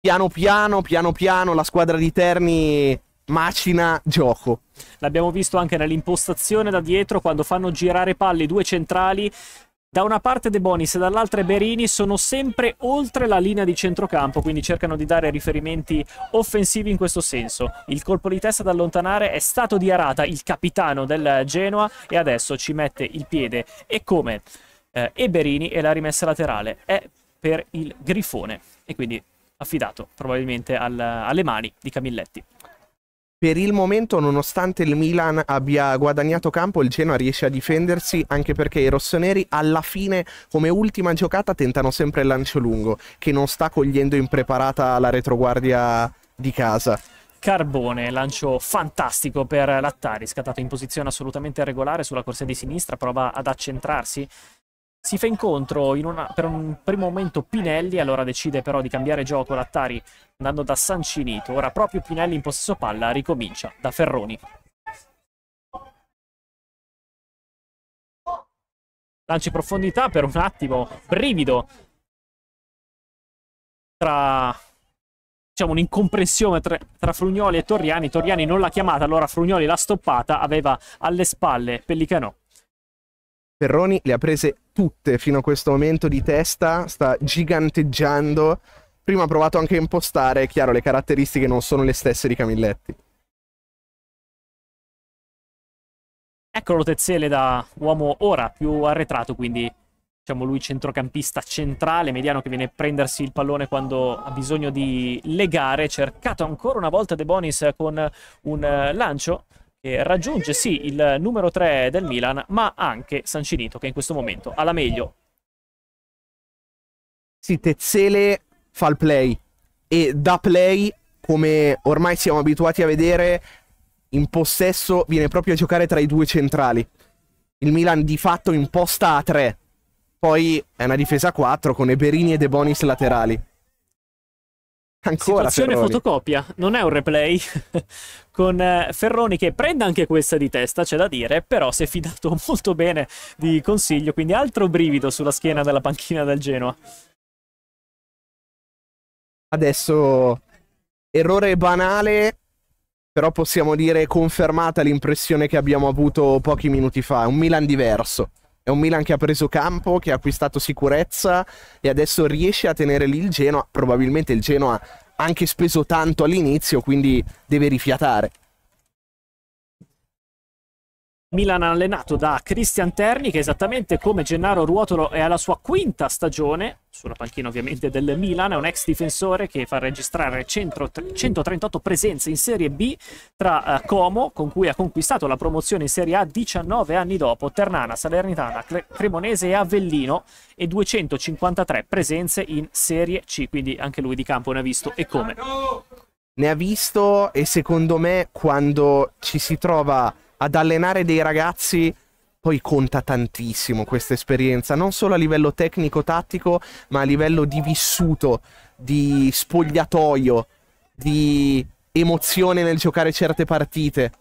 Piano piano, piano piano, la squadra di Terni macina gioco. L'abbiamo visto anche nell'impostazione da dietro quando fanno girare palle due centrali da una parte De Bonis e dall'altra Berini sono sempre oltre la linea di centrocampo, quindi cercano di dare riferimenti offensivi in questo senso. Il colpo di testa da allontanare è stato di Arata, il capitano del Genoa, e adesso ci mette il piede. E come? Eh, e e la rimessa laterale è per il Grifone, e quindi affidato probabilmente al, alle mani di Camilletti. Per il momento, nonostante il Milan abbia guadagnato campo, il Genoa riesce a difendersi anche perché i rossoneri alla fine, come ultima giocata, tentano sempre il lancio lungo, che non sta cogliendo impreparata la retroguardia di casa. Carbone, lancio fantastico per Lattari, scattato in posizione assolutamente regolare sulla corsia di sinistra, prova ad accentrarsi si fa incontro in una, per un primo momento Pinelli, allora decide però di cambiare gioco l'Attari andando da Sancinito. Ora proprio Pinelli in possesso palla ricomincia da Ferroni. Lancio profondità per un attimo, brivido. Tra diciamo un'incomprensione tra, tra, Frugnoli e Torriani. Torriani non l'ha chiamata, allora Frugnoli l'ha stoppata, aveva alle spalle Pellicanò. Ferroni le ha prese tutte fino a questo momento di testa, sta giganteggiando. Prima ha provato anche a impostare, è chiaro, le caratteristiche non sono le stesse di Camilletti. Eccolo Tezzele da uomo ora più arretrato, quindi diciamo lui centrocampista centrale, mediano che viene a prendersi il pallone quando ha bisogno di legare, cercato ancora una volta De Bonis con un eh, lancio eh, raggiunge sì il numero 3 del Milan, ma anche Sancinito che in questo momento ha la meglio. Sì, Tezzele fa il play e da play, come ormai siamo abituati a vedere, in possesso viene proprio a giocare tra i due centrali. Il Milan di fatto imposta a 3, poi è una difesa a 4 con Eberini e De Bonis laterali. Ancora Situazione Ferroni. fotocopia, non è un replay. con eh, Ferroni che prende anche questa di testa, c'è da dire, però si è fidato molto bene di consiglio, quindi altro brivido sulla schiena della panchina del Genoa. Adesso errore banale, però possiamo dire confermata l'impressione che abbiamo avuto pochi minuti fa, un Milan diverso. È un Milan che ha preso campo, che ha acquistato sicurezza e adesso riesce a tenere lì il Genoa. Probabilmente il Genoa ha anche speso tanto all'inizio, quindi deve rifiatare. Milan allenato da Cristian Terni che esattamente come Gennaro Ruotolo è alla sua quinta stagione sulla panchina ovviamente del Milan, è un ex difensore che fa registrare 138 presenze in Serie B tra eh, Como, con cui ha conquistato la promozione in Serie A 19 anni dopo, Ternana, Salernitana, Cremonese e Avellino e 253 presenze in Serie C, quindi anche lui di campo ne ha visto e come. Ne ha visto e secondo me quando ci si trova ad allenare dei ragazzi poi conta tantissimo questa esperienza, non solo a livello tecnico-tattico, ma a livello di vissuto, di spogliatoio, di emozione nel giocare certe partite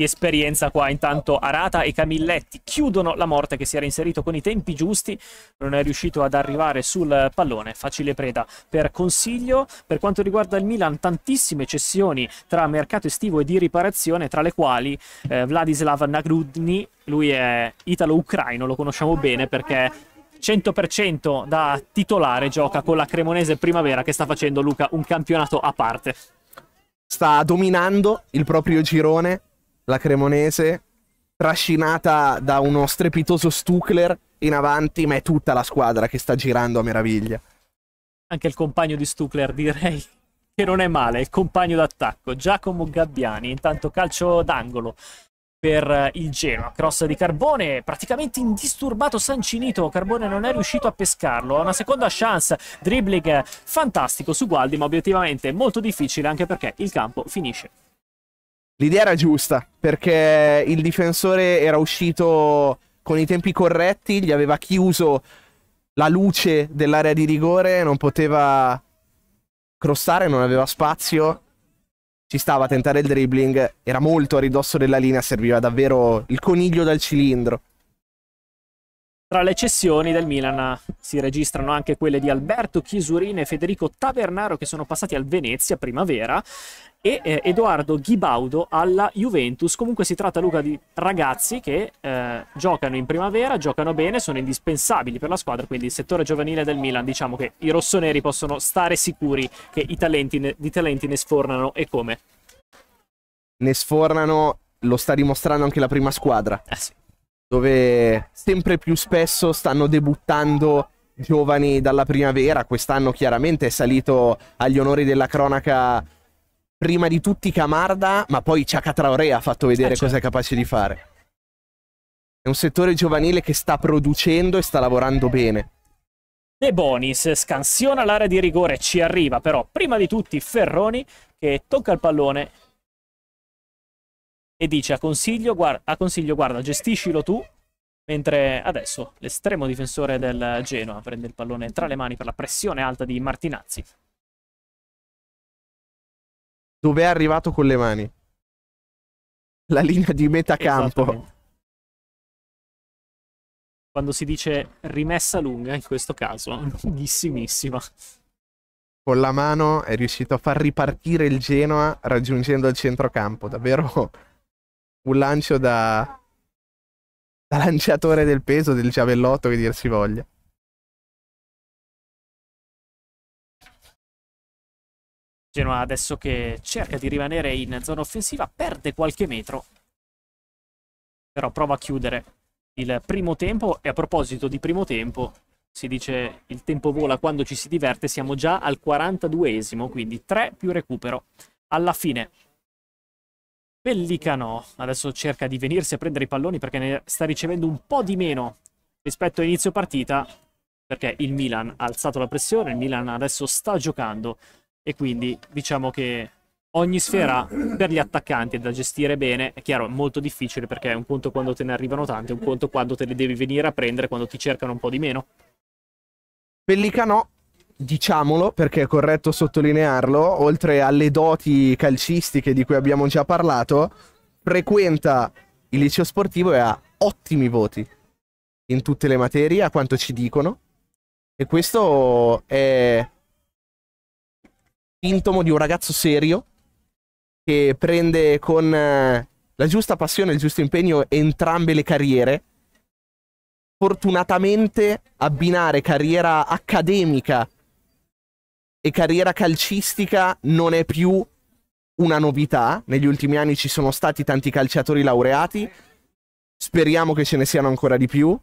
di esperienza qua. Intanto Arata e Camilletti chiudono la morte che si era inserito con i tempi giusti, non è riuscito ad arrivare sul pallone, facile preda per Consiglio. Per quanto riguarda il Milan, tantissime cessioni tra mercato estivo e di riparazione, tra le quali eh, Vladislav Nagrudny, lui è italo-ucraino, lo conosciamo bene perché 100% da titolare gioca con la Cremonese Primavera che sta facendo Luca un campionato a parte. Sta dominando il proprio girone la Cremonese, trascinata da uno strepitoso Stukler in avanti, ma è tutta la squadra che sta girando a meraviglia. Anche il compagno di Stukler, direi che non è male, il compagno d'attacco, Giacomo Gabbiani, intanto calcio d'angolo per eh, il Genoa. Cross di Carbone, praticamente indisturbato Sancinito. Carbone non è riuscito a pescarlo. Ha una seconda chance, dribbling eh, fantastico su Gualdi, ma obiettivamente molto difficile anche perché il campo finisce. L'idea era giusta, perché il difensore era uscito con i tempi corretti, gli aveva chiuso la luce dell'area di rigore, non poteva crossare, non aveva spazio. Ci stava a tentare il dribbling, era molto a ridosso della linea, serviva davvero il coniglio dal cilindro. Tra le cessioni del Milan si registrano anche quelle di Alberto Chisurin e Federico Tavernaro che sono passati al Venezia primavera e eh, Edoardo Ghibaudo alla Juventus. Comunque si tratta, Luca, di ragazzi che eh, giocano in primavera, giocano bene, sono indispensabili per la squadra, quindi il settore giovanile del Milan diciamo che i rossoneri possono stare sicuri che i talenti ne, i talenti ne sfornano e come. Ne sfornano, lo sta dimostrando anche la prima squadra. Eh sì dove sempre più spesso stanno debuttando giovani dalla primavera. Quest'anno chiaramente è salito agli onori della cronaca prima di tutti Camarda, ma poi Ciaca Traoré ha fatto vedere eh, certo. cosa è capace di fare. È un settore giovanile che sta producendo e sta lavorando bene. De Bonis scansiona l'area di rigore, ci arriva però prima di tutti Ferroni che tocca il pallone e dice a consiglio, guarda, a consiglio, guarda gestiscilo tu, mentre adesso l'estremo difensore del Genoa prende il pallone tra le mani per la pressione alta di Martinazzi. Dove è arrivato con le mani? La linea di metacampo. Quando si dice rimessa lunga, in questo caso, lunghissimissima. Con la mano è riuscito a far ripartire il Genoa raggiungendo il centrocampo, davvero un lancio da, da lanciatore del peso del giavellotto che dir si voglia. Genoa adesso che cerca di rimanere in zona offensiva perde qualche metro, però prova a chiudere il primo tempo e a proposito di primo tempo si dice il tempo vola quando ci si diverte, siamo già al 42esimo, quindi 3 più recupero. Alla fine Pellicano adesso cerca di venirsi a prendere i palloni perché ne sta ricevendo un po' di meno rispetto a inizio partita perché il Milan ha alzato la pressione, il Milan adesso sta giocando e quindi diciamo che ogni sfera per gli attaccanti è da gestire bene, è chiaro è molto difficile perché è un conto quando te ne arrivano tante, un conto quando te ne devi venire a prendere quando ti cercano un po' di meno. Pellicano diciamolo perché è corretto sottolinearlo, oltre alle doti calcistiche di cui abbiamo già parlato, frequenta il liceo sportivo e ha ottimi voti in tutte le materie, a quanto ci dicono. E questo è sintomo di un ragazzo serio che prende con eh, la giusta passione e il giusto impegno entrambe le carriere. Fortunatamente abbinare carriera accademica e carriera calcistica non è più una novità. Negli ultimi anni ci sono stati tanti calciatori laureati. Speriamo che ce ne siano ancora di più.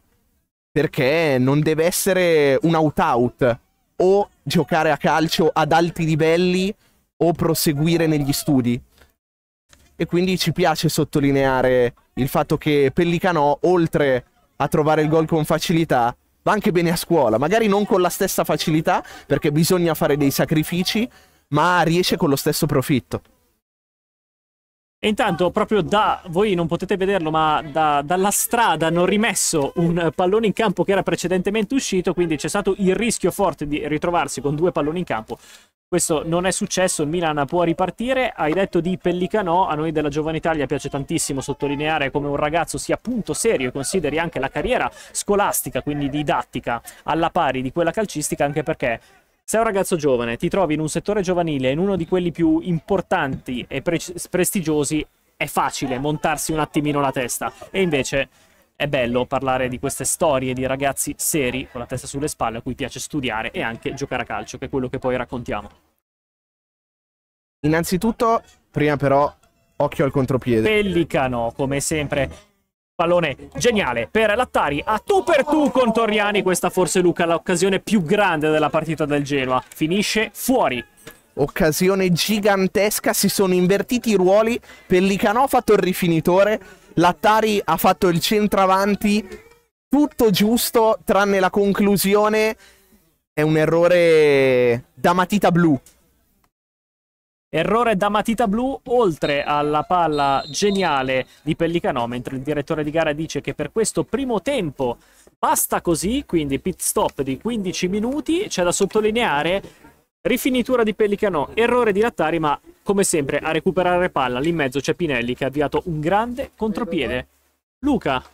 Perché non deve essere un out-out o giocare a calcio ad alti livelli o proseguire negli studi. E quindi ci piace sottolineare il fatto che Pellicanò, oltre a trovare il gol con facilità, va anche bene a scuola, magari non con la stessa facilità perché bisogna fare dei sacrifici, ma riesce con lo stesso profitto. E intanto, proprio da voi non potete vederlo, ma da, dalla strada hanno rimesso un pallone in campo che era precedentemente uscito. Quindi c'è stato il rischio forte di ritrovarsi con due palloni in campo questo non è successo, il Milan può ripartire. Hai detto di Pellicano, a noi della Giovane Italia piace tantissimo sottolineare come un ragazzo sia appunto serio e consideri anche la carriera scolastica, quindi didattica, alla pari di quella calcistica, anche perché sei un ragazzo giovane, ti trovi in un settore giovanile, in uno di quelli più importanti e pre prestigiosi, è facile montarsi un attimino la testa. E invece è bello parlare di queste storie di ragazzi seri, con la testa sulle spalle, a cui piace studiare e anche giocare a calcio, che è quello che poi raccontiamo. Innanzitutto, prima però, occhio al contropiede. Pellicano, come sempre. Pallone geniale per Lattari, a tu per tu con Torriani, questa forse Luca l'occasione più grande della partita del Genoa, finisce fuori. Occasione gigantesca, si sono invertiti i ruoli, Pellicano ha fatto il rifinitore, Lattari ha fatto il centravanti tutto giusto, tranne la conclusione è un errore da matita blu. Errore da matita blu, oltre alla palla geniale di Pellicanò, mentre il direttore di gara dice che per questo primo tempo basta così, quindi pit stop di 15 minuti, c'è da sottolineare rifinitura di Pellicanò, errore di Lattari, ma come sempre, a recuperare palla lì in mezzo c'è Pinelli che ha avviato un grande contropiede. Luca,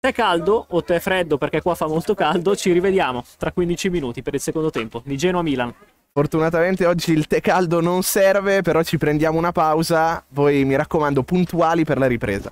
te caldo o te freddo perché qua fa molto caldo, ci rivediamo tra 15 minuti per il secondo tempo di Genoa-Milan. Fortunatamente oggi il tè caldo non serve, però ci prendiamo una pausa. Voi mi raccomando puntuali per la ripresa.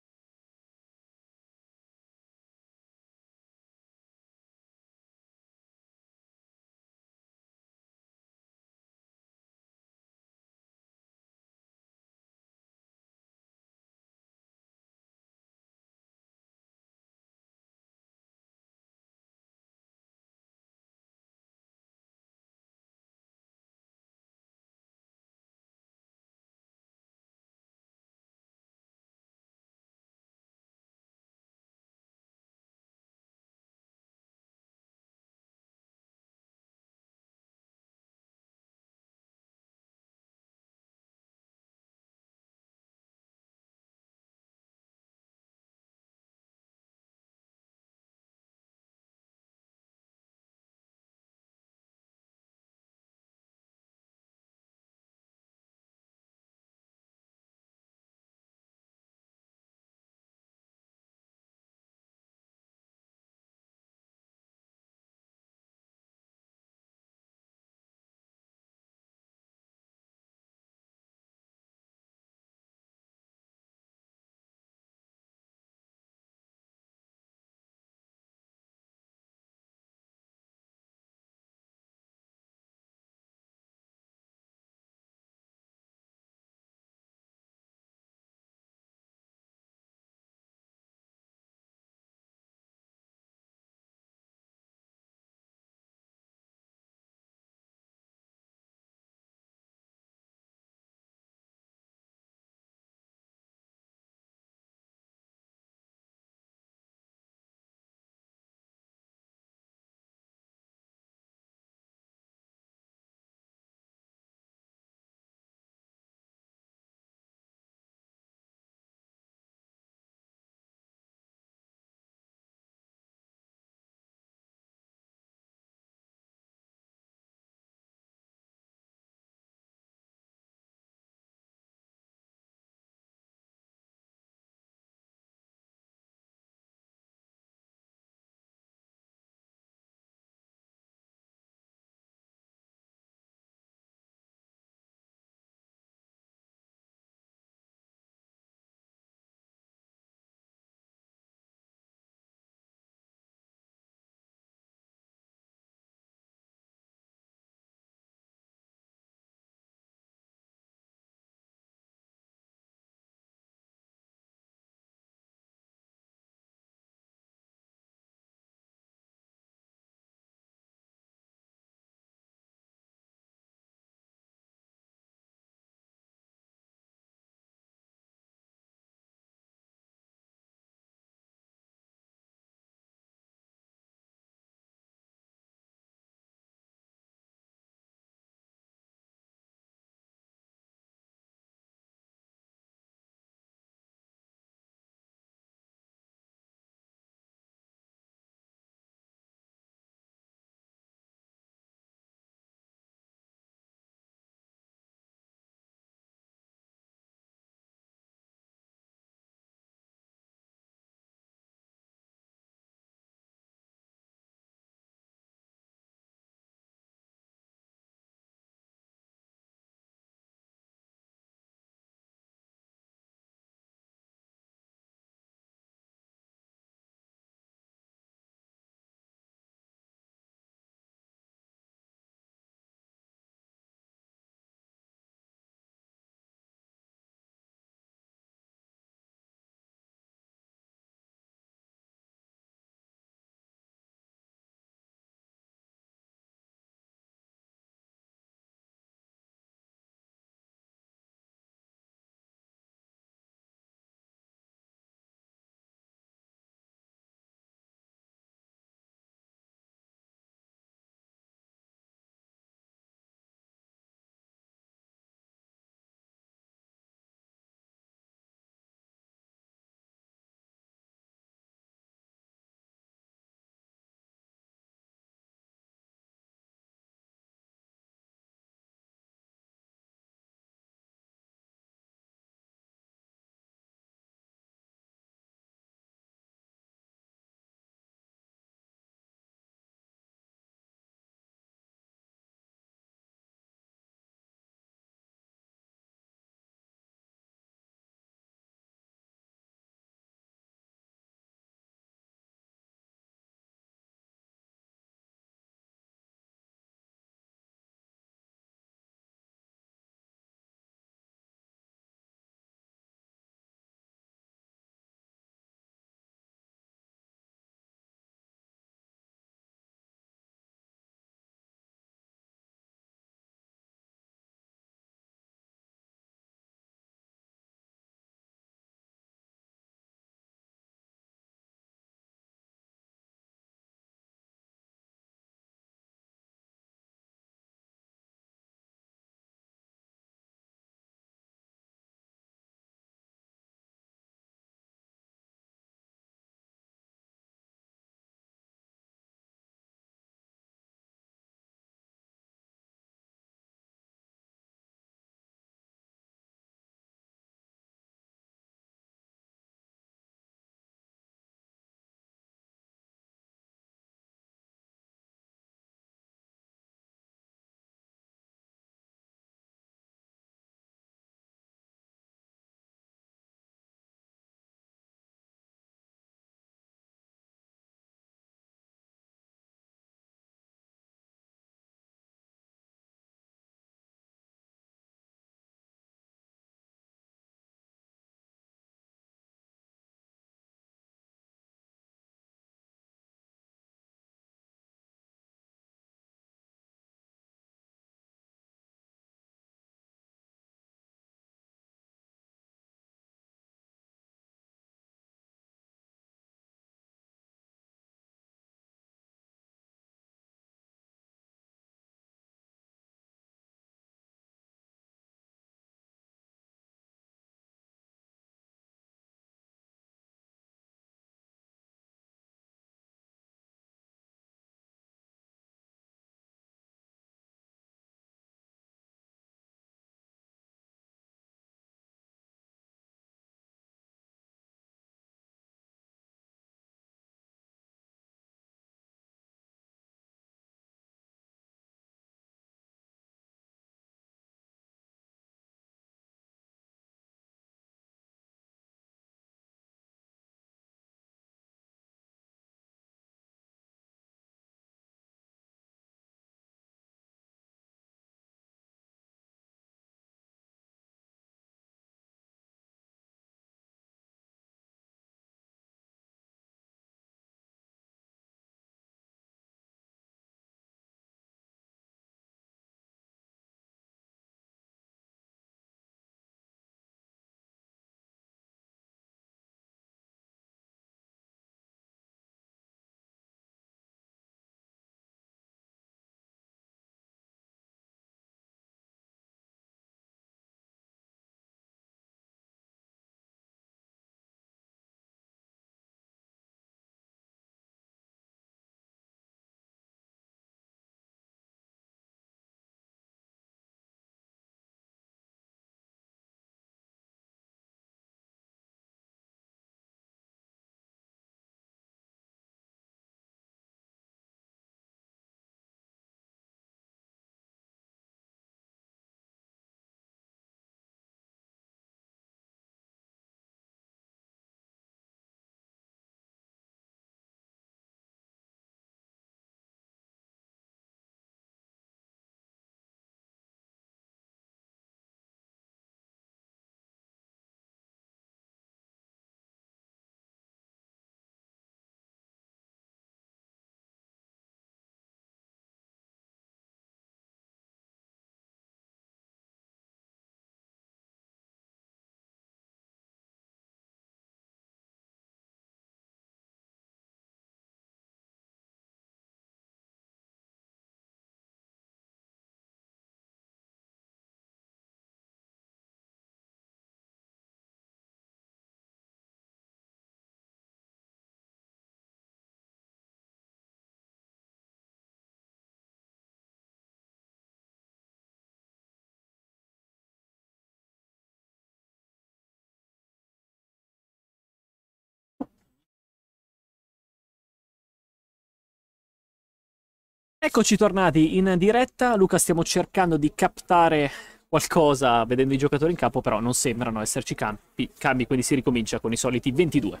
Eccoci tornati in diretta, Luca stiamo cercando di captare qualcosa vedendo i giocatori in campo, però non sembrano esserci campi, cambi, quindi si ricomincia con i soliti 22.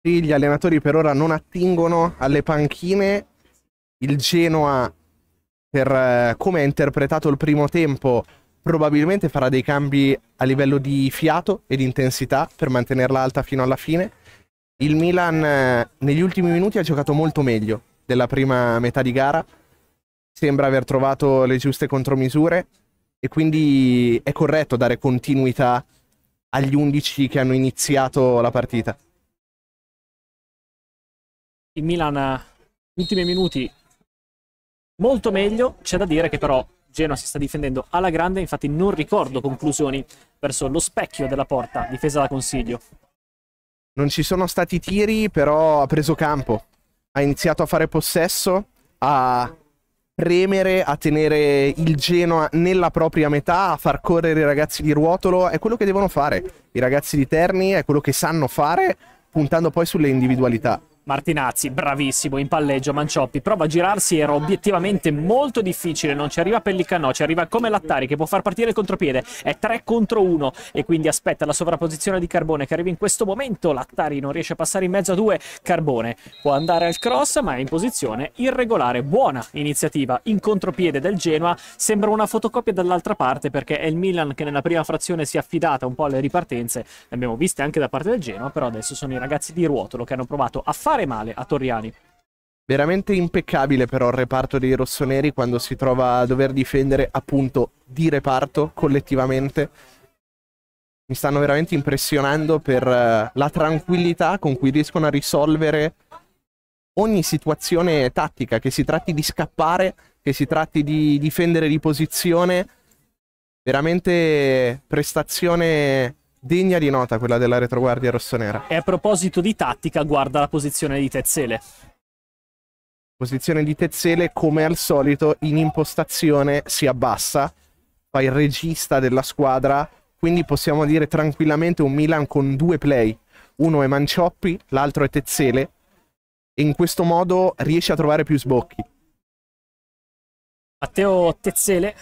Sì, gli allenatori per ora non attingono alle panchine, il Genoa per eh, come è interpretato il primo tempo probabilmente farà dei cambi a livello di fiato e di intensità per mantenerla alta fino alla fine. Il Milan eh, negli ultimi minuti ha giocato molto meglio, della prima metà di gara, sembra aver trovato le giuste contromisure e quindi è corretto dare continuità agli 11 che hanno iniziato la partita. Il Milan, ultimi minuti, molto meglio, c'è da dire che però Genoa si sta difendendo alla grande, infatti non ricordo conclusioni verso lo specchio della porta, difesa da consiglio. Non ci sono stati tiri, però ha preso campo ha iniziato a fare possesso, a premere, a tenere il Genoa nella propria metà, a far correre i ragazzi di Ruotolo, è quello che devono fare. I ragazzi di Terni è quello che sanno fare, puntando poi sulle individualità. Martinazzi, bravissimo, in palleggio Mancioppi, prova a girarsi, era obiettivamente molto difficile, non ci arriva Pellicanò, ci arriva come Lattari che può far partire il contropiede, è 3 contro 1 e quindi aspetta la sovrapposizione di Carbone che arriva in questo momento, Lattari non riesce a passare in mezzo a due, Carbone può andare al cross ma è in posizione irregolare, buona iniziativa in contropiede del Genoa, sembra una fotocopia dall'altra parte perché è il Milan che nella prima frazione si è affidata un po' alle ripartenze, le abbiamo viste anche da parte del Genoa, però adesso sono i ragazzi di Ruotolo che hanno provato a fare fare male a Torriani. Veramente impeccabile però il reparto dei rossoneri quando si trova a dover difendere appunto di reparto collettivamente. Mi stanno veramente impressionando per eh, la tranquillità con cui riescono a risolvere ogni situazione tattica, che si tratti di scappare, che si tratti di difendere di posizione. Veramente prestazione degna di nota quella della retroguardia rossonera. E a proposito di tattica, guarda la posizione di Tezzele. Posizione di Tezzele, come al solito, in impostazione si abbassa, fa il regista della squadra, quindi possiamo dire tranquillamente un Milan con due play. Uno è Mancioppi, l'altro è Tezzele, e in questo modo riesce a trovare più sbocchi. Matteo Tezzele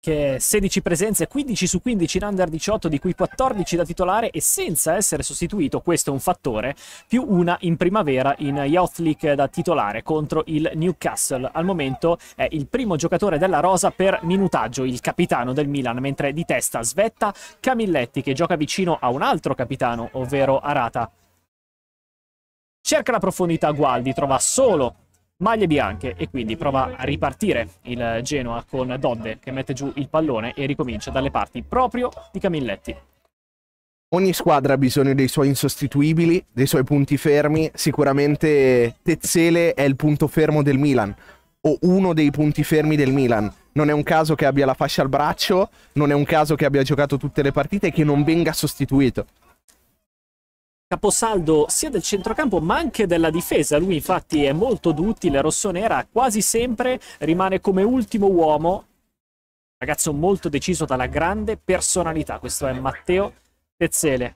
che 16 presenze, 15 su 15 in under 18, di cui 14 da titolare e senza essere sostituito, questo è un fattore, più una in primavera in Youth League da titolare contro il Newcastle. Al momento è il primo giocatore della rosa per minutaggio, il capitano del Milan, mentre di testa svetta Camilletti che gioca vicino a un altro capitano, ovvero Arata. Cerca la profondità Gualdi, trova solo maglie bianche e quindi prova a ripartire il Genoa con Dodde che mette giù il pallone e ricomincia dalle parti proprio di Camilletti. Ogni squadra ha bisogno dei suoi insostituibili, dei suoi punti fermi. Sicuramente Tezzele è il punto fermo del Milan, o uno dei punti fermi del Milan. Non è un caso che abbia la fascia al braccio, non è un caso che abbia giocato tutte le partite e che non venga sostituito caposaldo sia del centrocampo ma anche della difesa. Lui infatti è molto duttile, rossonera, quasi sempre rimane come ultimo uomo. Ragazzo molto deciso dalla grande personalità, questo è Matteo Tezzele.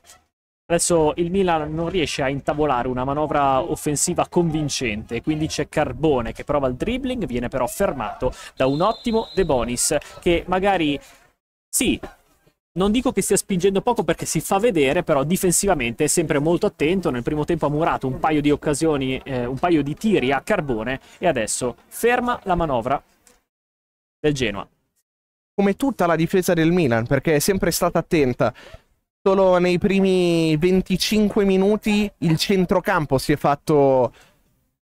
Adesso il Milan non riesce a intavolare una manovra offensiva convincente, quindi c'è Carbone che prova il dribbling, viene però fermato da un ottimo De Bonis che magari sì, non dico che stia spingendo poco perché si fa vedere, però difensivamente è sempre molto attento. Nel primo tempo ha murato un paio di occasioni, eh, un paio di tiri a carbone e adesso ferma la manovra del Genoa. Come tutta la difesa del Milan, perché è sempre stata attenta. Solo nei primi 25 minuti il centrocampo si è fatto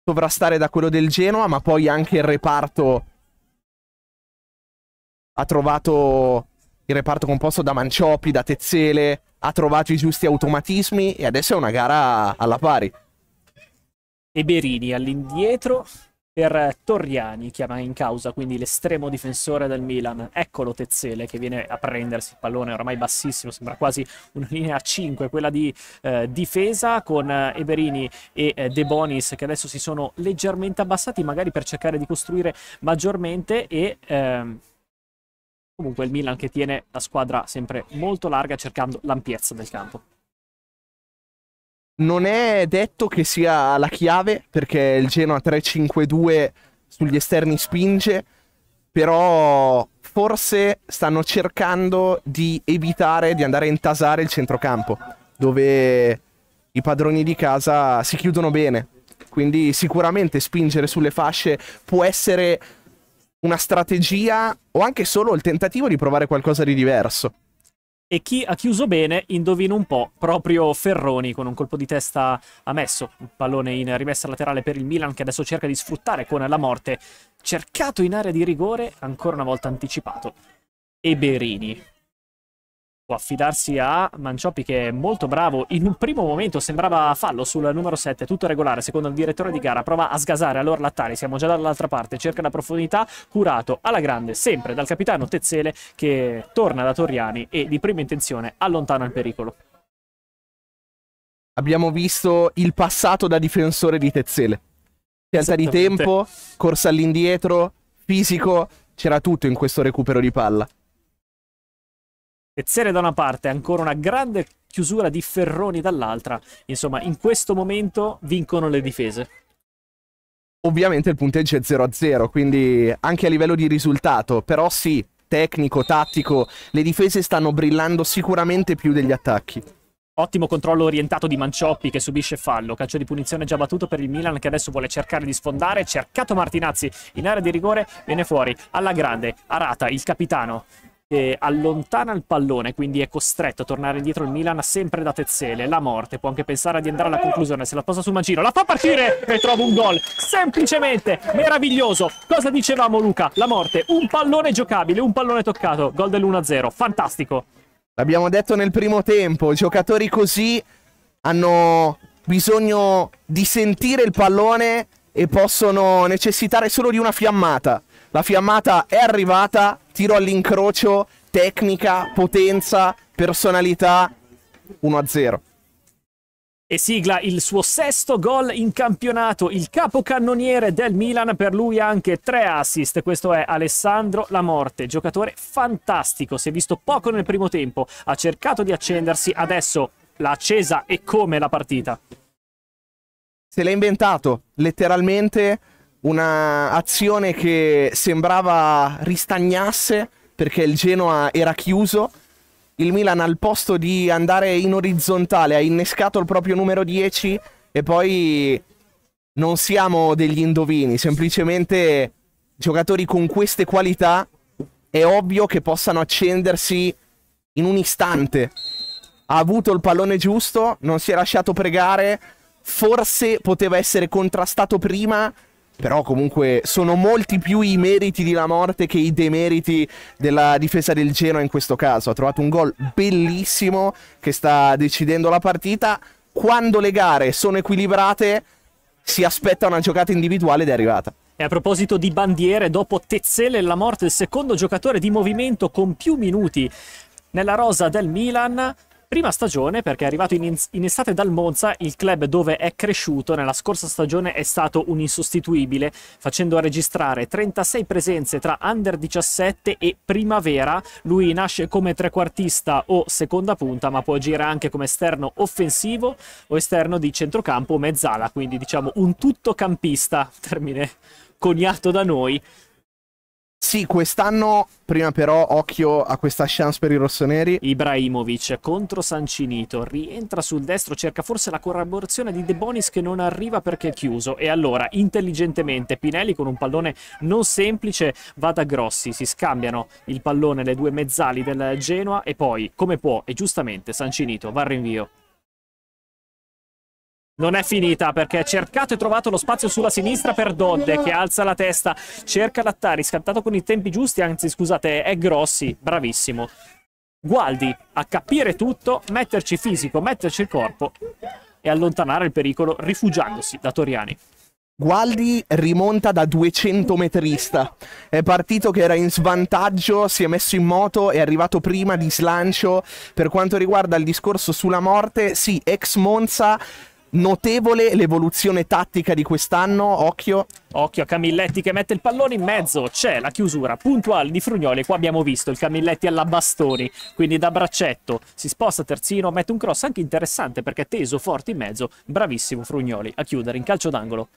sovrastare da quello del Genoa, ma poi anche il reparto ha trovato il reparto composto da Manciopi, da Tezzele, ha trovato i giusti automatismi e adesso è una gara alla pari. E Berini all'indietro per Torriani, chiama in causa quindi l'estremo difensore del Milan. Eccolo Tezzele che viene a prendersi il pallone ormai bassissimo, sembra quasi una linea 5, quella di eh, difesa con eh, Eberini e eh, De Bonis che adesso si sono leggermente abbassati magari per cercare di costruire maggiormente e... Ehm Comunque il Milan che tiene la squadra sempre molto larga cercando l'ampiezza del campo. Non è detto che sia la chiave perché il Genoa 3-5-2 sugli esterni spinge, però forse stanno cercando di evitare di andare a intasare il centrocampo, dove i padroni di casa si chiudono bene. Quindi sicuramente spingere sulle fasce può essere una strategia o anche solo il tentativo di provare qualcosa di diverso. E chi ha chiuso bene, indovina un po', proprio Ferroni con un colpo di testa ha messo un pallone in rimessa laterale per il Milan che adesso cerca di sfruttare con la morte, cercato in area di rigore, ancora una volta anticipato. E Berini, può affidarsi a Mancioppi che è molto bravo. In un primo momento sembrava fallo sul numero 7, tutto regolare, secondo il direttore di gara. Prova a sgasare, allora l'attari, siamo già dall'altra parte, cerca la profondità, curato alla grande, sempre dal capitano Tezzele che torna da Torriani e di prima intenzione allontana il pericolo. Abbiamo visto il passato da difensore di Tezzele. Scelta di tempo, corsa all'indietro, fisico, c'era tutto in questo recupero di palla. Tezzere da una parte, ancora una grande chiusura di Ferroni dall'altra. Insomma, in questo momento vincono le difese. Ovviamente il punteggio è 0-0, quindi anche a livello di risultato, però sì, tecnico, tattico, le difese stanno brillando sicuramente più degli attacchi. Ottimo controllo orientato di Mancioppi che subisce fallo, calcio di punizione già battuto per il Milan che adesso vuole cercare di sfondare, cercato Martinazzi in area di rigore, viene fuori, alla grande, Arata, il capitano, che allontana il pallone, quindi è costretto a tornare indietro il Milan sempre da Tezzele, la morte, può anche pensare di andare alla conclusione, se la posa sul Mancino, la fa partire e trova un gol, semplicemente meraviglioso, cosa dicevamo Luca? La morte, un pallone giocabile, un pallone toccato, gol dell'1-0, fantastico. L'abbiamo detto nel primo tempo, giocatori così hanno bisogno di sentire il pallone e possono necessitare solo di una fiammata. La fiammata è arrivata, tiro all'incrocio, tecnica, potenza, personalità, 1-0 e sigla il suo sesto gol in campionato, il capocannoniere del Milan, per lui anche tre assist. Questo è Alessandro Lamorte, giocatore fantastico, si è visto poco nel primo tempo, ha cercato di accendersi, adesso l'ha accesa e come la partita. Se l'ha inventato, letteralmente una azione che sembrava ristagnasse perché il Genoa era chiuso. Il Milan al posto di andare in orizzontale ha innescato il proprio numero 10 e poi non siamo degli indovini, semplicemente giocatori con queste qualità è ovvio che possano accendersi in un istante. Ha avuto il pallone giusto, non si è lasciato pregare, forse poteva essere contrastato prima, però comunque sono molti più i meriti di La Morte che i demeriti della difesa del Genoa in questo caso. Ha trovato un gol bellissimo che sta decidendo la partita. Quando le gare sono equilibrate si aspetta una giocata individuale ed è arrivata. E a proposito di bandiere, dopo Tezzele e La Morte, il secondo giocatore di movimento con più minuti nella rosa del Milan, prima stagione perché è arrivato in, in, estate dal Monza, il club dove è cresciuto nella scorsa stagione è stato un insostituibile, facendo registrare 36 presenze tra under 17 e primavera. Lui nasce come trequartista o seconda punta, ma può agire anche come esterno offensivo o esterno di centrocampo o mezzala, quindi diciamo un tuttocampista, termine coniato da noi sì, quest'anno, prima però, occhio a questa chance per i rossoneri. Ibrahimovic contro Sancinito, rientra sul destro, cerca forse la collaborazione di De Bonis che non arriva perché è chiuso. E allora, intelligentemente, Pinelli con un pallone non semplice va da Grossi, si scambiano il pallone le due mezzali del Genoa e poi, come può e giustamente, Sancinito va al rinvio. Non è finita perché ha cercato e trovato lo spazio sulla sinistra per Dodde che alza la testa, cerca l'attari, scattato con i tempi giusti, anzi scusate è Grossi, bravissimo. Gualdi a capire tutto, metterci fisico, metterci il corpo e allontanare il pericolo rifugiandosi da Toriani. Gualdi rimonta da 200 metrista, è partito che era in svantaggio, si è messo in moto, è arrivato prima di slancio. Per quanto riguarda il discorso sulla morte, sì, ex Monza Notevole l'evoluzione tattica di quest'anno, occhio. Occhio a Camilletti che mette il pallone in mezzo, c'è la chiusura puntuale di Frugnoli, qua abbiamo visto il Camilletti alla bastoni, quindi da braccetto, si sposta terzino, mette un cross anche interessante perché teso forte in mezzo, bravissimo Frugnoli a chiudere in calcio d'angolo.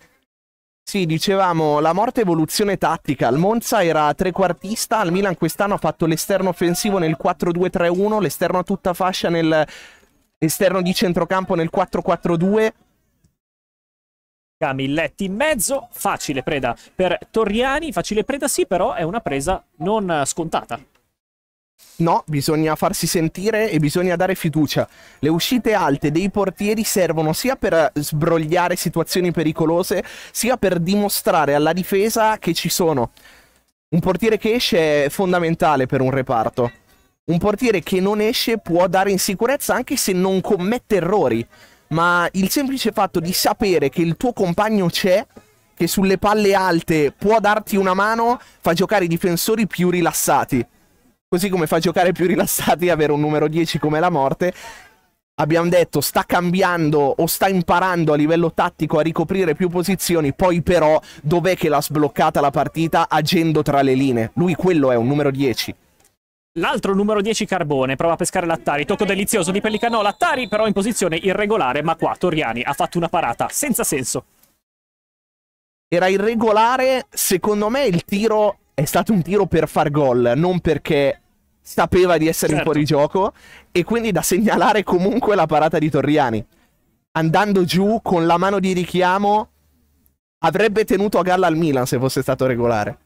Sì, dicevamo, la morte evoluzione tattica. Al Monza era trequartista, al Milan quest'anno ha fatto l'esterno offensivo nel 4-2-3-1, l'esterno a tutta fascia nel esterno di centrocampo nel 4-4-2. Camilletti in mezzo, facile preda per Torriani, facile preda sì, però è una presa non scontata. No, bisogna farsi sentire e bisogna dare fiducia. Le uscite alte dei portieri servono sia per sbrogliare situazioni pericolose, sia per dimostrare alla difesa che ci sono. Un portiere che esce è fondamentale per un reparto. Un portiere che non esce può dare in sicurezza anche se non commette errori, ma il semplice fatto di sapere che il tuo compagno c'è, che sulle palle alte può darti una mano, fa giocare i difensori più rilassati. Così come fa giocare più rilassati avere un numero 10 come la morte, abbiamo detto sta cambiando o sta imparando a livello tattico a ricoprire più posizioni, poi però dov'è che l'ha sbloccata la partita agendo tra le linee? Lui quello è un numero 10. L'altro numero 10 Carbone prova a pescare l'attari, tocco delizioso di Pellicano, l'attari però in posizione irregolare, ma qua Toriani ha fatto una parata senza senso. Era irregolare, secondo me il tiro è stato un tiro per far gol, non perché sapeva di essere certo. in gioco, e quindi da segnalare comunque la parata di Torriani. Andando giù con la mano di richiamo avrebbe tenuto a galla il Milan se fosse stato regolare.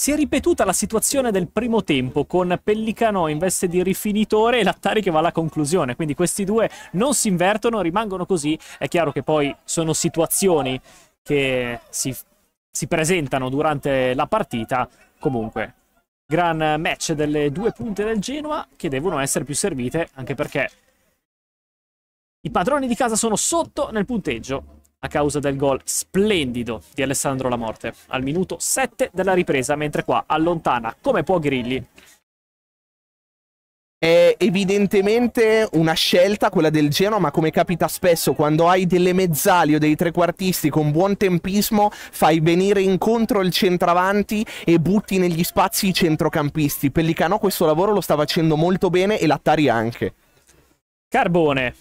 Si è ripetuta la situazione del primo tempo con Pellicano in veste di rifinitore e Lattari che va alla conclusione, quindi questi due non si invertono, rimangono così, è chiaro che poi sono situazioni che si, si presentano durante la partita, comunque gran match delle due punte del Genoa che devono essere più servite anche perché i padroni di casa sono sotto nel punteggio a causa del gol splendido di Alessandro Lamorte al minuto 7 della ripresa, mentre qua allontana come può Grilli è evidentemente una scelta quella del Genoa, ma come capita spesso quando hai delle mezzali o dei trequartisti con buon tempismo, fai venire incontro il centravanti e butti negli spazi i centrocampisti. Pellicano questo lavoro lo sta facendo molto bene e Lattari anche. Carbone,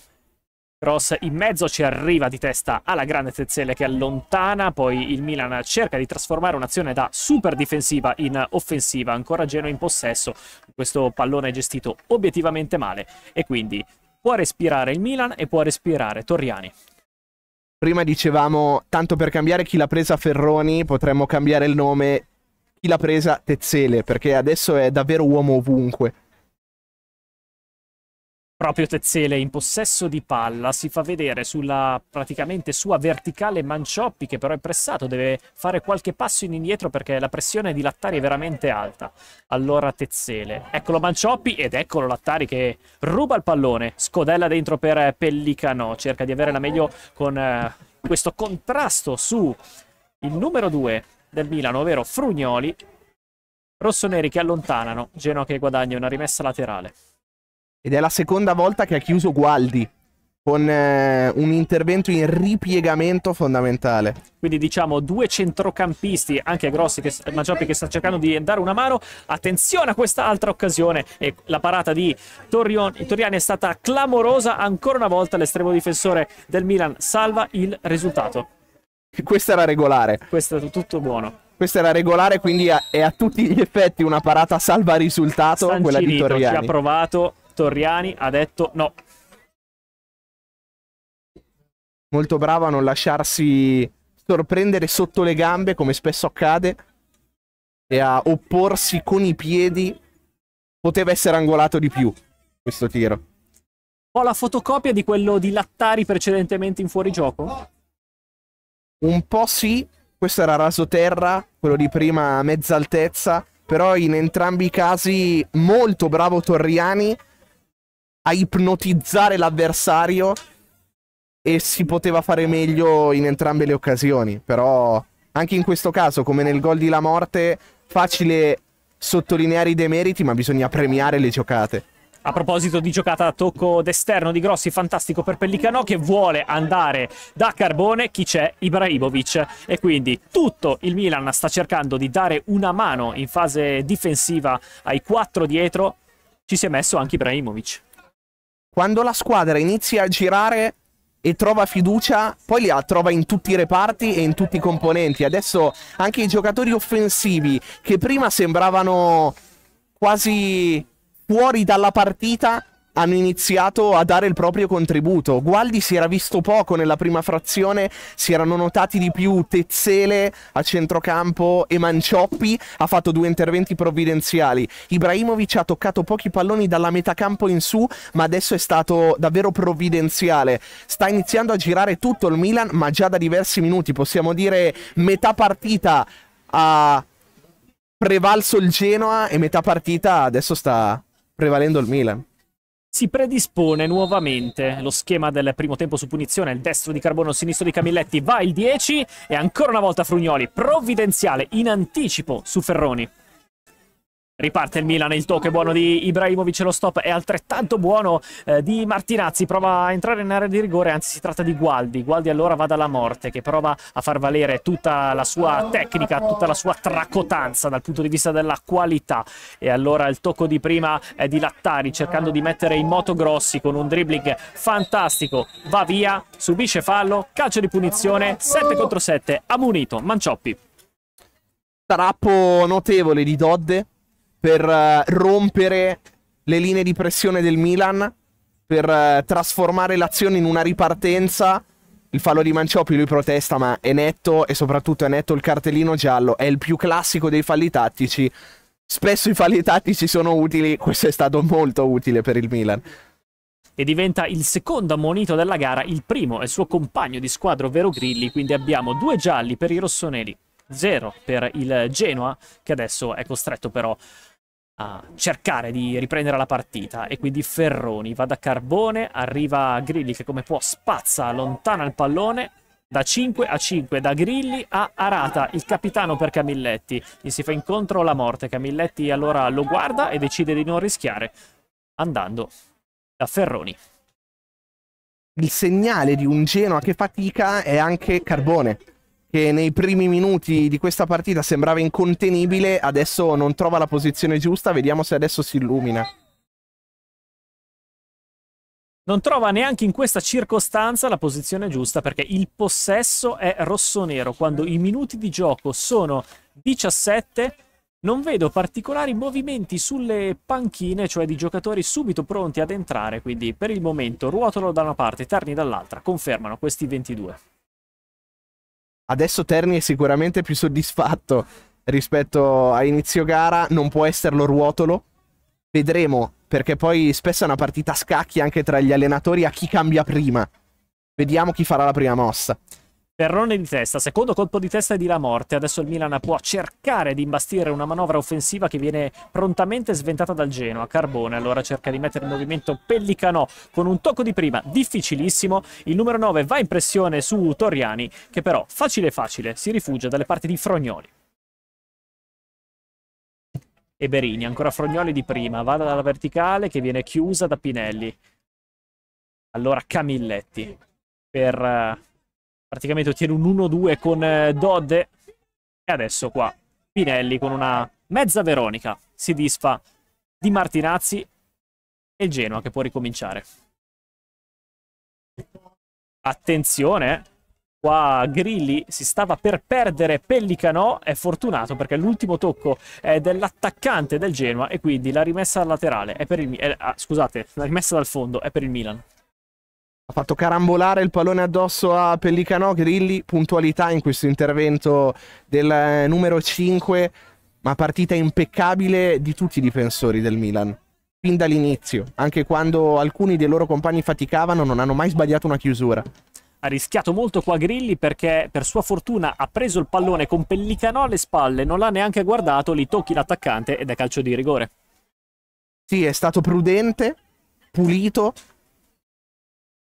Cross in mezzo ci arriva di testa alla grande Tezzele che allontana, poi il Milan cerca di trasformare un'azione da super difensiva in offensiva, ancora Geno in possesso, questo pallone è gestito obiettivamente male e quindi può respirare il Milan e può respirare Torriani. Prima dicevamo, tanto per cambiare chi l'ha presa Ferroni, potremmo cambiare il nome, chi l'ha presa Tezzele, perché adesso è davvero uomo ovunque. Proprio Tezzele in possesso di palla si fa vedere sulla praticamente sua verticale Mancioppi che però è pressato, deve fare qualche passo in indietro perché la pressione di Lattari è veramente alta. Allora Tezzele, eccolo Mancioppi ed eccolo Lattari che ruba il pallone, scodella dentro per Pellicano, cerca di avere la meglio con eh, questo contrasto su il numero 2 del Milano, ovvero Frugnoli. Rossoneri che allontanano, Genoa che guadagna una rimessa laterale. Ed è la seconda volta che ha chiuso Gualdi con eh, un intervento in ripiegamento fondamentale. Quindi diciamo due centrocampisti, anche grossi, che, Maggioppi che sta cercando di dare una mano. Attenzione a questa altra occasione. E la parata di Torriani è stata clamorosa. Ancora una volta l'estremo difensore del Milan salva il risultato. Questa era regolare. Questo è tutto buono. Questa era regolare, quindi è a tutti gli effetti una parata salva risultato, San quella Cirito, di Torriani. Ci ha provato, Torriani ha detto no. Molto bravo a non lasciarsi sorprendere sotto le gambe, come spesso accade, e a opporsi con i piedi. Poteva essere angolato di più questo tiro. Ho la fotocopia di quello di Lattari precedentemente in fuorigioco? Un po' sì, questo era rasoterra, quello di prima a mezza altezza, però in entrambi i casi molto bravo Torriani a ipnotizzare l'avversario e si poteva fare meglio in entrambe le occasioni, però anche in questo caso, come nel gol di La Morte, facile sottolineare i demeriti, ma bisogna premiare le giocate. A proposito di giocata a tocco d'esterno di Grossi, fantastico per Pellicano che vuole andare da Carbone, chi c'è? Ibrahimovic. E quindi tutto il Milan sta cercando di dare una mano in fase difensiva ai quattro dietro, ci si è messo anche Ibrahimovic. Quando la squadra inizia a girare e trova fiducia, poi la trova in tutti i reparti e in tutti i componenti. Adesso anche i giocatori offensivi che prima sembravano quasi fuori dalla partita hanno iniziato a dare il proprio contributo. Gualdi si era visto poco nella prima frazione, si erano notati di più Tezzele a centrocampo e Mancioppi, ha fatto due interventi provvidenziali. Ibrahimovic ha toccato pochi palloni dalla metà campo in su, ma adesso è stato davvero provvidenziale. Sta iniziando a girare tutto il Milan, ma già da diversi minuti, possiamo dire metà partita ha prevalso il Genoa e metà partita adesso sta prevalendo il Milan si predispone nuovamente lo schema del primo tempo su punizione, il destro di Carbono, il sinistro di Camilletti, va il 10 e ancora una volta Frugnoli, provvidenziale, in anticipo su Ferroni. Riparte il Milan, il tocco è buono di Ibrahimovic, lo stop è altrettanto buono eh, di Martinazzi, prova a entrare in area di rigore, anzi si tratta di Gualdi, Gualdi allora va dalla morte che prova a far valere tutta la sua tecnica, tutta la sua tracotanza dal punto di vista della qualità e allora il tocco di prima è di Lattari cercando di mettere in moto Grossi con un dribbling fantastico, va via, subisce fallo, calcio di punizione, 7 contro 7, ammunito, Mancioppi. Trappo notevole di Dodde per uh, rompere le linee di pressione del Milan, per uh, trasformare l'azione in una ripartenza. Il fallo di Mancioppi lui protesta, ma è netto e soprattutto è netto il cartellino giallo. È il più classico dei falli tattici. Spesso i falli tattici sono utili, questo è stato molto utile per il Milan e diventa il secondo ammonito della gara, il primo è il suo compagno di squadra ovvero Grilli, quindi abbiamo due gialli per i rossoneri, zero per il Genoa che adesso è costretto però a cercare di riprendere la partita e quindi Ferroni va da Carbone, arriva Grilli che come può spazza, lontana il pallone da 5 a 5, da Grilli a Arata, il capitano per Camilletti. Gli si fa incontro la morte, Camilletti allora lo guarda e decide di non rischiare, andando da Ferroni. Il segnale di un Genoa che fatica è anche Carbone, che nei primi minuti di questa partita sembrava incontenibile, adesso non trova la posizione giusta, vediamo se adesso si illumina. Non trova neanche in questa circostanza la posizione giusta perché il possesso è rosso-nero. Quando i minuti di gioco sono 17, non vedo particolari movimenti sulle panchine, cioè di giocatori subito pronti ad entrare, quindi per il momento ruotolo da una parte, terni dall'altra, confermano questi 22. Adesso Terni è sicuramente più soddisfatto rispetto a inizio gara, non può esserlo Ruotolo. Vedremo, perché poi spesso è una partita a scacchi anche tra gli allenatori a chi cambia prima. Vediamo chi farà la prima mossa. Perrone di testa, secondo colpo di testa di La Morte. Adesso il Milan può cercare di imbastire una manovra offensiva che viene prontamente sventata dal Genoa. Carbone allora cerca di mettere in movimento Pellicano con un tocco di prima difficilissimo. Il numero 9 va in pressione su Torriani che però facile facile si rifugia dalle parti di Frognoli. E Berini, ancora Frognoli di prima, va dalla verticale che viene chiusa da Pinelli. Allora Camilletti per eh, praticamente ottiene un 1-2 con eh, Dodde. E adesso qua Pinelli con una mezza Veronica si disfa di Martinazzi e il Genoa che può ricominciare. Attenzione, qua Grilli si stava per perdere Pellicano, è fortunato perché l'ultimo tocco è dell'attaccante del Genoa e quindi la rimessa laterale è per il, eh, ah, scusate, la rimessa dal fondo è per il Milan ha fatto carambolare il pallone addosso a Pellicano, Grilli, puntualità in questo intervento del eh, numero 5, ma partita impeccabile di tutti i difensori del Milan, fin dall'inizio, anche quando alcuni dei loro compagni faticavano non hanno mai sbagliato una chiusura. Ha rischiato molto qua Grilli perché per sua fortuna ha preso il pallone con Pellicano alle spalle, non l'ha neanche guardato, li tocchi l'attaccante ed è calcio di rigore. Sì, è stato prudente, pulito,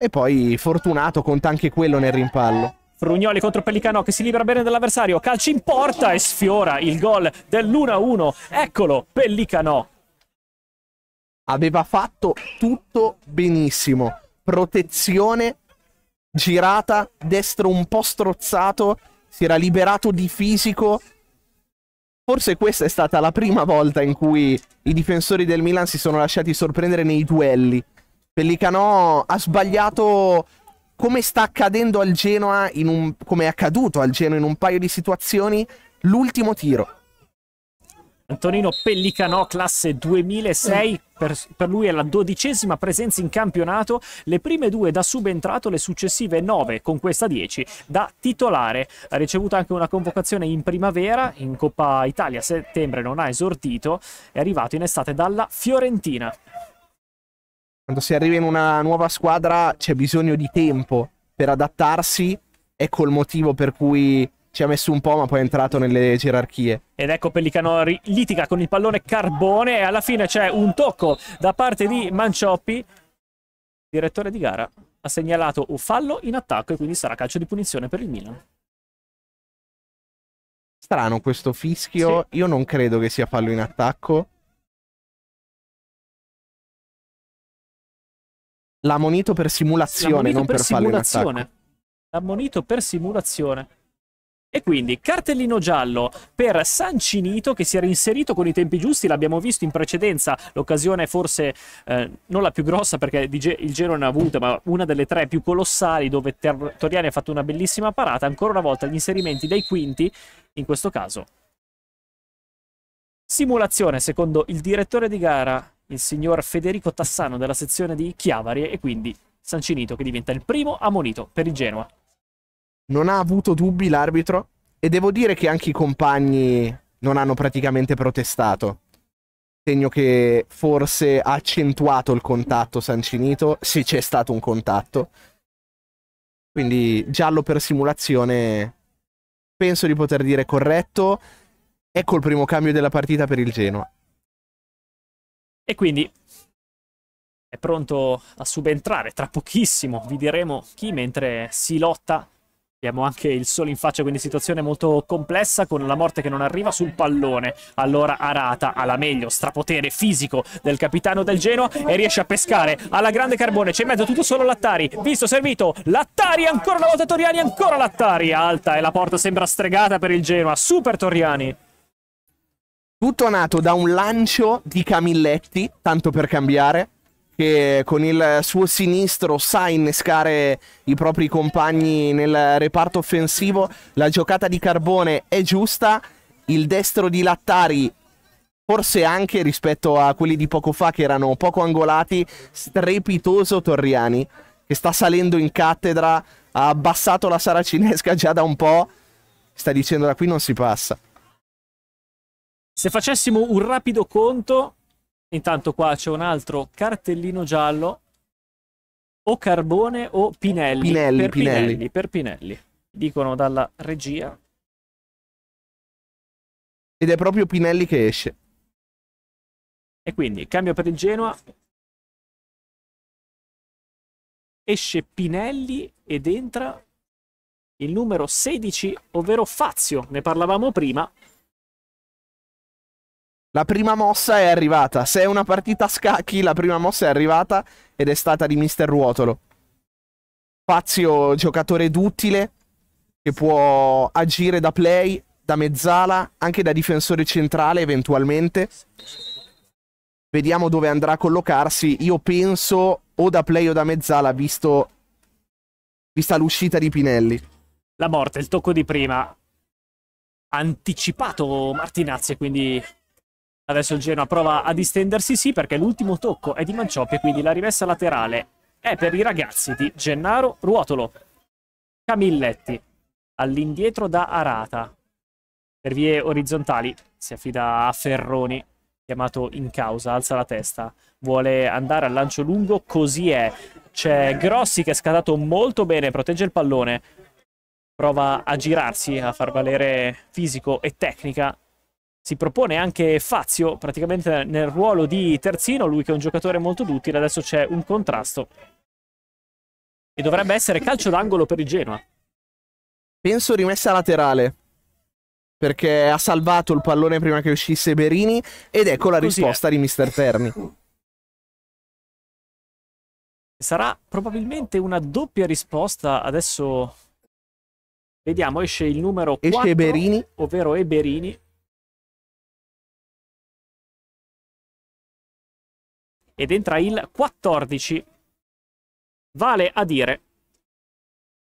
e poi Fortunato conta anche quello nel rimpallo. Rugnoli contro Pellicano che si libera bene dall'avversario, calci in porta e sfiora il gol dell'1-1. Eccolo, Pellicano. Aveva fatto tutto benissimo. Protezione, girata, destro un po' strozzato, si era liberato di fisico. Forse questa è stata la prima volta in cui i difensori del Milan si sono lasciati sorprendere nei duelli. Pellicano ha sbagliato come sta accadendo al Genoa, un, come è accaduto al Genoa in un paio di situazioni, l'ultimo tiro. Antonino Pellicanò, classe 2006, per, per, lui è la dodicesima presenza in campionato, le prime due da subentrato, le successive nove, con questa 10, da titolare. Ha ricevuto anche una convocazione in primavera, in Coppa Italia a settembre non ha esortito, è arrivato in estate dalla Fiorentina. Quando si arriva in una nuova squadra c'è bisogno di tempo per adattarsi, ecco il motivo per cui ci ha messo un po', ma poi è entrato nelle gerarchie. Ed ecco Pellicano litiga con il pallone carbone e alla fine c'è un tocco da parte di Mancioppi, direttore di gara. Ha segnalato un fallo in attacco e quindi sarà calcio di punizione per il Milan. Strano questo fischio, sì. io non credo che sia fallo in attacco. L'ha monito per simulazione, monito non per, per simulazione. L'ha monito per simulazione. E quindi cartellino giallo per Sancinito che si era inserito con i tempi giusti, l'abbiamo visto in precedenza, l'occasione forse eh, non la più grossa perché il Geno ne ha avuta, ma una delle tre più colossali dove Ter- Toriani ha fatto una bellissima parata, ancora una volta gli inserimenti dei quinti, in questo caso. Simulazione secondo il direttore di gara il signor Federico Tassano della sezione di Chiavari e quindi Sancinito che diventa il primo ammonito per il Genoa. Non ha avuto dubbi l'arbitro e devo dire che anche i compagni non hanno praticamente protestato. Segno che forse ha accentuato il contatto Sancinito, se c'è stato un contatto. Quindi giallo per simulazione penso di poter dire corretto. Ecco il primo cambio della partita per il Genoa. E quindi è pronto a subentrare tra pochissimo, vi diremo chi, mentre si lotta. Abbiamo anche il sole in faccia, quindi situazione molto complessa con la morte che non arriva sul pallone. Allora Arata ha la meglio, strapotere fisico del capitano del Genoa e riesce a pescare alla grande carbone. C'è in mezzo tutto solo Lattari, visto, servito, Lattari ancora una volta Toriani, ancora Lattari. Alta e la porta sembra stregata per il Genoa, super Toriani. Tutto nato da un lancio di Camilletti, tanto per cambiare, che con il suo sinistro sa innescare i propri compagni nel reparto offensivo. La giocata di Carbone è giusta, il destro di Lattari forse anche rispetto a quelli di poco fa che erano poco angolati, strepitoso Torriani che sta salendo in cattedra, ha abbassato la saracinesca già da un po', sta dicendo da qui non si passa. Se facessimo un rapido conto, intanto qua c'è un altro cartellino giallo, o Carbone o Pinelli. Pinelli, per Pinelli. Pinelli, per Pinelli. dicono dalla regia. Ed è proprio Pinelli che esce. E quindi cambio per il Genoa. Esce Pinelli ed entra il numero 16, ovvero Fazio. Ne parlavamo prima. La prima mossa è arrivata. Se è una partita a scacchi, la prima mossa è arrivata ed è stata di Mister Ruotolo. Spazio giocatore duttile, che può agire da play, da mezzala, anche da difensore centrale eventualmente. Vediamo dove andrà a collocarsi. Io penso o da play o da mezzala, visto, vista l'uscita di Pinelli. La morte, il tocco di prima. Anticipato Martinazzi, quindi Adesso il Genoa prova a distendersi, sì, perché l'ultimo tocco è di Mancioppi, quindi la rimessa laterale è per i ragazzi di Gennaro Ruotolo. Camilletti all'indietro da Arata. Per vie orizzontali si affida a Ferroni, chiamato in causa, alza la testa, vuole andare al lancio lungo, così è. C'è Grossi che è scatato molto bene, protegge il pallone, prova a girarsi, a far valere fisico e tecnica si propone anche Fazio praticamente nel ruolo di terzino, lui che è un giocatore molto duttile, adesso c'è un contrasto e dovrebbe essere calcio d'angolo per il Genoa. Penso rimessa laterale perché ha salvato il pallone prima che uscisse Berini ed ecco la Così risposta è. di Mister Perni. Sarà probabilmente una doppia risposta adesso Vediamo, esce il numero 4, esce Berini. ovvero Eberini. ed entra il 14. Vale a dire,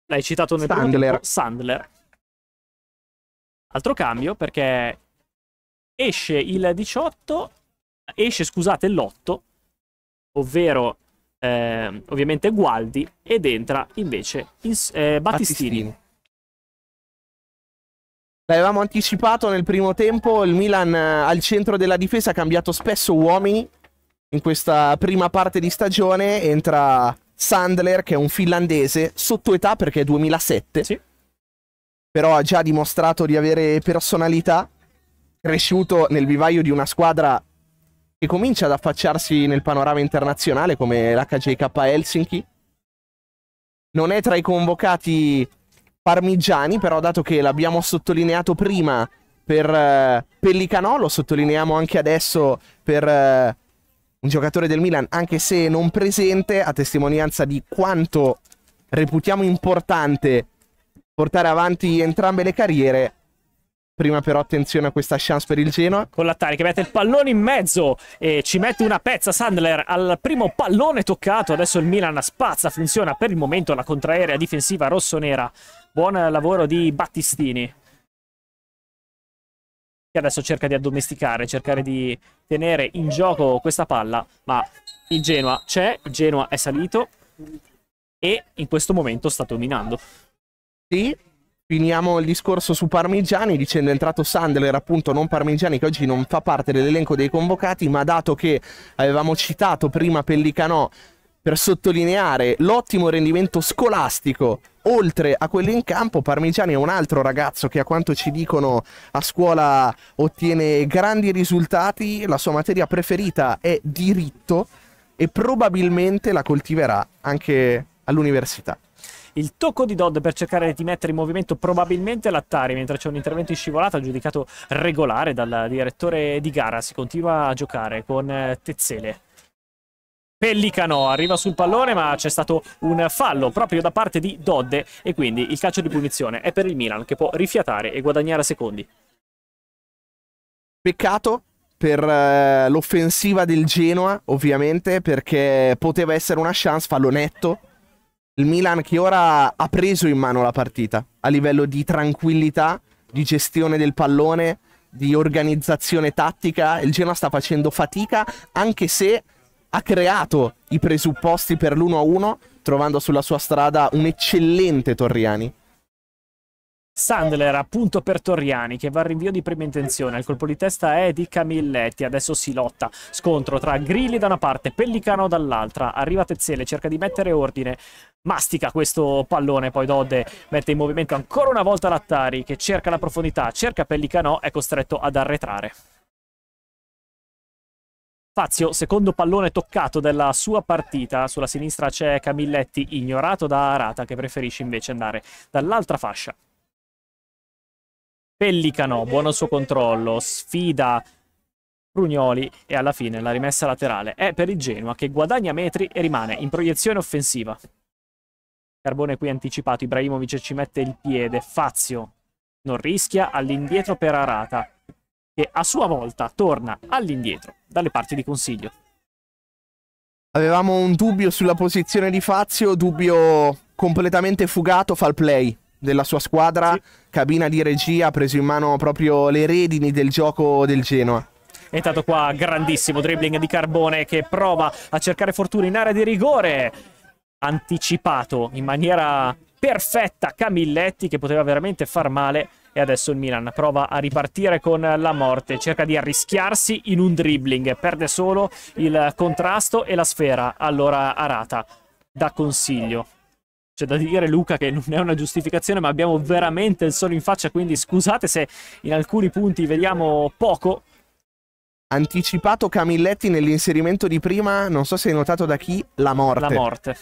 l'hai citato nel Sandler. primo tempo, Sandler. Altro cambio perché esce il 18, esce scusate l'8, ovvero eh, ovviamente Gualdi ed entra invece in, eh, Battistini. L'avevamo anticipato nel primo tempo, il Milan eh, al centro della difesa ha cambiato spesso uomini in questa prima parte di stagione entra Sandler, che è un finlandese, sotto età perché è 2007. Sì. Però ha già dimostrato di avere personalità, cresciuto nel vivaio di una squadra che comincia ad affacciarsi nel panorama internazionale come l'HJK Helsinki. Non è tra i convocati Parmigiani, però dato che l'abbiamo sottolineato prima per eh, Pellicanò, lo sottolineiamo anche adesso per... Eh, un giocatore del Milan, anche se non presente, a testimonianza di quanto reputiamo importante portare avanti entrambe le carriere. Prima però attenzione a questa chance per il Genoa. Con l'attacco che mette il pallone in mezzo e ci mette una pezza Sandler al primo pallone toccato. Adesso il Milan spazza, funziona per il momento la contraerea difensiva rossonera. Buon lavoro di Battistini che adesso cerca di addomesticare, cercare di tenere in gioco questa palla, ma il Genoa c'è, il Genoa è salito e in questo momento sta dominando. Sì, finiamo il discorso su Parmigiani dicendo è entrato Sandler appunto non Parmigiani che oggi non fa parte dell'elenco dei convocati ma dato che avevamo citato prima Pellicanò per sottolineare l'ottimo rendimento scolastico oltre a quello in campo, Parmigiani è un altro ragazzo che a quanto ci dicono a scuola ottiene grandi risultati, la sua materia preferita è diritto e probabilmente la coltiverà anche all'università. Il tocco di Dodd per cercare di mettere in movimento probabilmente l'attari, mentre c'è un intervento in scivolata giudicato regolare dal direttore di gara. Si continua a giocare con eh, Tezzele Pellicano arriva sul pallone ma c'è stato un fallo proprio da parte di Dodde e quindi il calcio di punizione è per il Milan che può rifiatare e guadagnare a secondi. Peccato per eh, l'offensiva del Genoa ovviamente perché poteva essere una chance fallo netto. Il Milan che ora ha preso in mano la partita a livello di tranquillità, di gestione del pallone, di organizzazione tattica. Il Genoa sta facendo fatica anche se ha creato i presupposti per l'1-1, trovando sulla sua strada un eccellente Torriani. Sandler appunto per Torriani che va al rinvio di prima intenzione. Il colpo di testa è di Camilletti. Adesso si lotta. Scontro tra Grilli da una parte, Pellicano dall'altra. Arriva Tezzele, cerca di mettere ordine. Mastica questo pallone, poi Dodde mette in movimento ancora una volta Lattari che cerca la profondità, cerca Pellicano, è costretto ad arretrare. Fazio, secondo pallone toccato della sua partita, sulla sinistra c'è Camilletti ignorato da Arata che preferisce invece andare dall'altra fascia. Pellicano, buono il suo controllo, sfida Brugnoli e alla fine la rimessa laterale è per il Genoa che guadagna metri e rimane in proiezione offensiva. Carbone qui anticipato, Ibrahimovic ci mette il piede, Fazio non rischia, all'indietro per Arata, che a sua volta torna all'indietro dalle parti di consiglio. Avevamo un dubbio sulla posizione di Fazio, dubbio completamente fugato, fa il play della sua squadra, sì. cabina di regia, ha preso in mano proprio le redini del gioco del Genoa. E intanto qua grandissimo dribbling di Carbone che prova a cercare fortuna in area di rigore, anticipato in maniera perfetta Camilletti che poteva veramente far male e adesso il Milan prova a ripartire con la morte, cerca di arrischiarsi in un dribbling, perde solo il contrasto e la sfera, allora Arata da consiglio. C'è da dire Luca che non è una giustificazione ma abbiamo veramente il solo in faccia quindi scusate se in alcuni punti vediamo poco. Anticipato Camilletti nell'inserimento di prima, non so se hai notato da chi, la morte. La morte.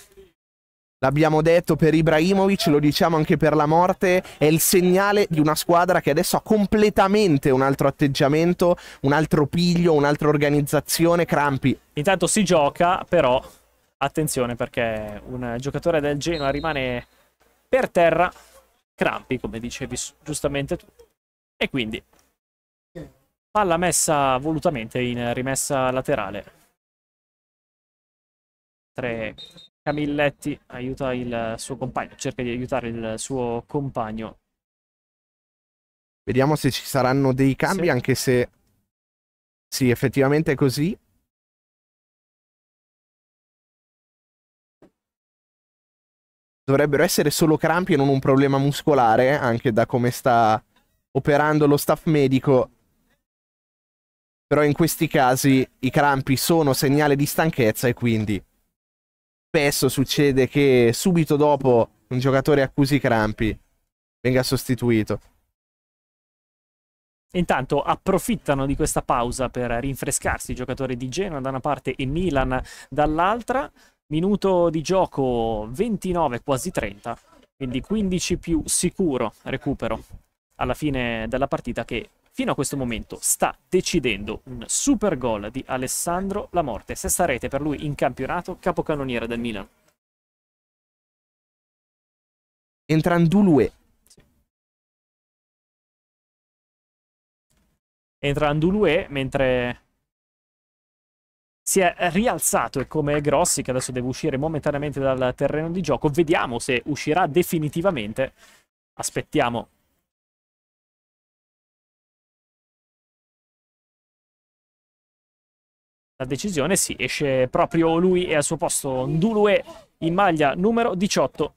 L'abbiamo detto per Ibrahimovic, lo diciamo anche per la morte, è il segnale di una squadra che adesso ha completamente un altro atteggiamento, un altro piglio, un'altra organizzazione, Crampi. Intanto si gioca, però attenzione perché un giocatore del Genoa rimane per terra, Crampi, come dicevi giustamente tu. E quindi palla messa volutamente in rimessa laterale. 3 Camilletti aiuta il suo compagno, cerca di aiutare il suo compagno. Vediamo se ci saranno dei cambi, sì. anche se sì, effettivamente è così. Dovrebbero essere solo crampi e non un problema muscolare, anche da come sta operando lo staff medico. Però in questi casi i crampi sono segnale di stanchezza e quindi spesso succede che subito dopo un giocatore accusi i crampi venga sostituito. Intanto approfittano di questa pausa per rinfrescarsi i giocatori di Genoa da una parte e Milan dall'altra. Minuto di gioco 29, quasi 30, quindi 15 più sicuro recupero alla fine della partita che fino a questo momento sta decidendo un super gol di Alessandro Lamorte, sesta rete per lui in campionato, capocannoniere del Milan. Entrando Entrandulue. Sì. Entrandulue mentre si è rialzato e come Grossi che adesso deve uscire momentaneamente dal terreno di gioco, vediamo se uscirà definitivamente. Aspettiamo la decisione, sì, esce proprio lui e al suo posto Ndulue in maglia numero 18.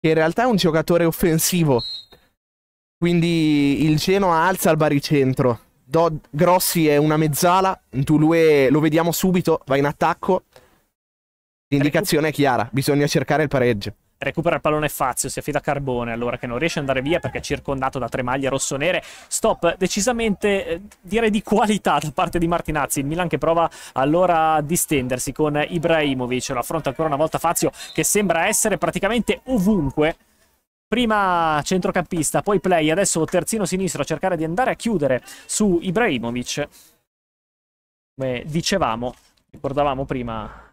Che in realtà è un giocatore offensivo, quindi il Genoa alza al baricentro. Do Grossi è una mezzala, Ndulue lo vediamo subito, va in attacco. L'indicazione è chiara, bisogna cercare il pareggio recupera il pallone Fazio, si affida a Carbone allora che non riesce ad andare via perché è circondato da tre maglie rossonere, stop decisamente eh, direi di qualità da parte di Martinazzi, il Milan che prova allora a distendersi con Ibrahimovic lo affronta ancora una volta Fazio che sembra essere praticamente ovunque prima centrocampista, poi play, adesso terzino sinistro a cercare di andare a chiudere su Ibrahimovic come dicevamo, ricordavamo prima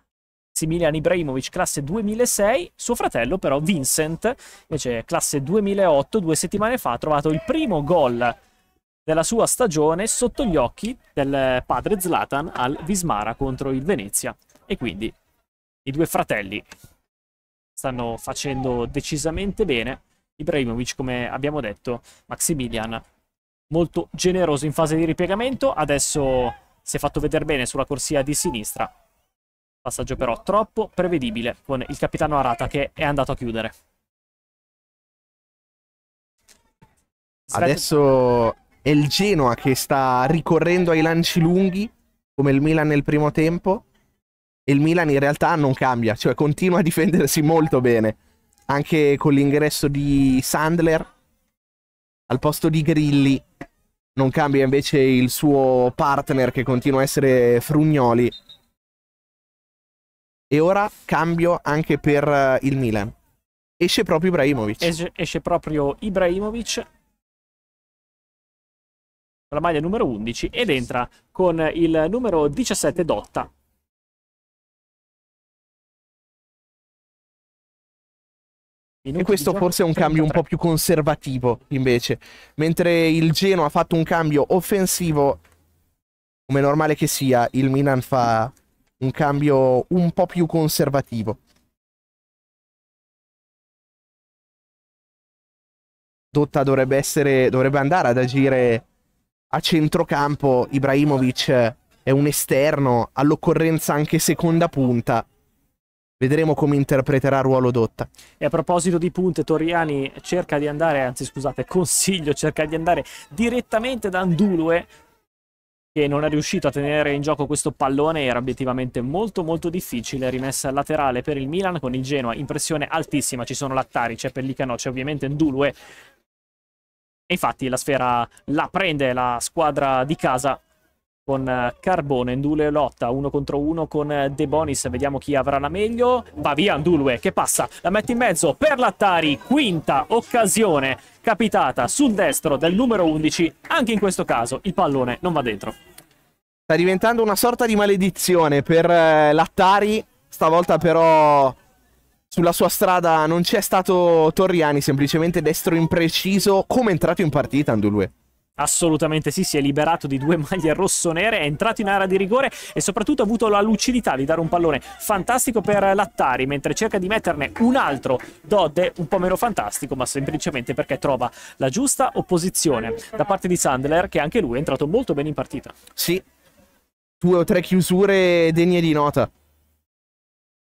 Maximilian Ibrahimovic, classe 2006, suo fratello però Vincent, invece classe 2008, due settimane fa ha trovato il primo gol della sua stagione sotto gli occhi del padre Zlatan al Vismara contro il Venezia. E quindi i due fratelli stanno facendo decisamente bene. Ibrahimovic, come abbiamo detto, Maximilian molto generoso in fase di ripiegamento, adesso si è fatto vedere bene sulla corsia di sinistra Passaggio però troppo prevedibile con il capitano Arata che è andato a chiudere. Adesso è il Genoa che sta ricorrendo ai lanci lunghi come il Milan nel primo tempo e il Milan in realtà non cambia, cioè continua a difendersi molto bene anche con l'ingresso di Sandler al posto di Grilli non cambia invece il suo partner che continua a essere Frugnoli e ora cambio anche per eh, il Milan. Esce proprio Ibrahimovic. Esce, esce proprio Ibrahimovic con la maglia numero 11 ed entra con il numero 17 Dotta. Minuto e questo forse è un 33. cambio un po' più conservativo invece, mentre il Genoa ha fatto un cambio offensivo, come è normale che sia, il Milan fa un cambio un po' più conservativo. Dotta dovrebbe, essere, dovrebbe andare ad agire a centrocampo, Ibrahimovic è un esterno, all'occorrenza anche seconda punta. Vedremo come interpreterà il ruolo Dotta. E a proposito di punte, Torriani cerca di andare, anzi scusate, consiglio, cerca di andare direttamente da Andulue che non è riuscito a tenere in gioco questo pallone era obiettivamente molto molto difficile, rimessa laterale per il Milan con il Genoa in pressione altissima, ci sono Lattari, c'è Pellicano, c'è ovviamente Ndulue e infatti la sfera la prende la squadra di casa con eh, Carbone, Ndule lotta uno contro uno con eh, De Bonis, vediamo chi avrà la meglio, va via Ndulwe che passa, la mette in mezzo per l'Attari, quinta occasione capitata sul destro del numero 11, anche in questo caso il pallone non va dentro. Sta diventando una sorta di maledizione per eh, l'Attari, stavolta però sulla sua strada non c'è stato Torriani, semplicemente destro impreciso come è entrato in partita Ndulwe. Assolutamente sì, si è liberato di due maglie rossonere, è entrato in area di rigore e soprattutto ha avuto la lucidità di dare un pallone fantastico per Lattari, mentre cerca di metterne un altro Dodde un po' meno fantastico, ma semplicemente perché trova la giusta opposizione da parte di Sandler, che anche lui è entrato molto bene in partita. Sì, due o tre chiusure degne di nota.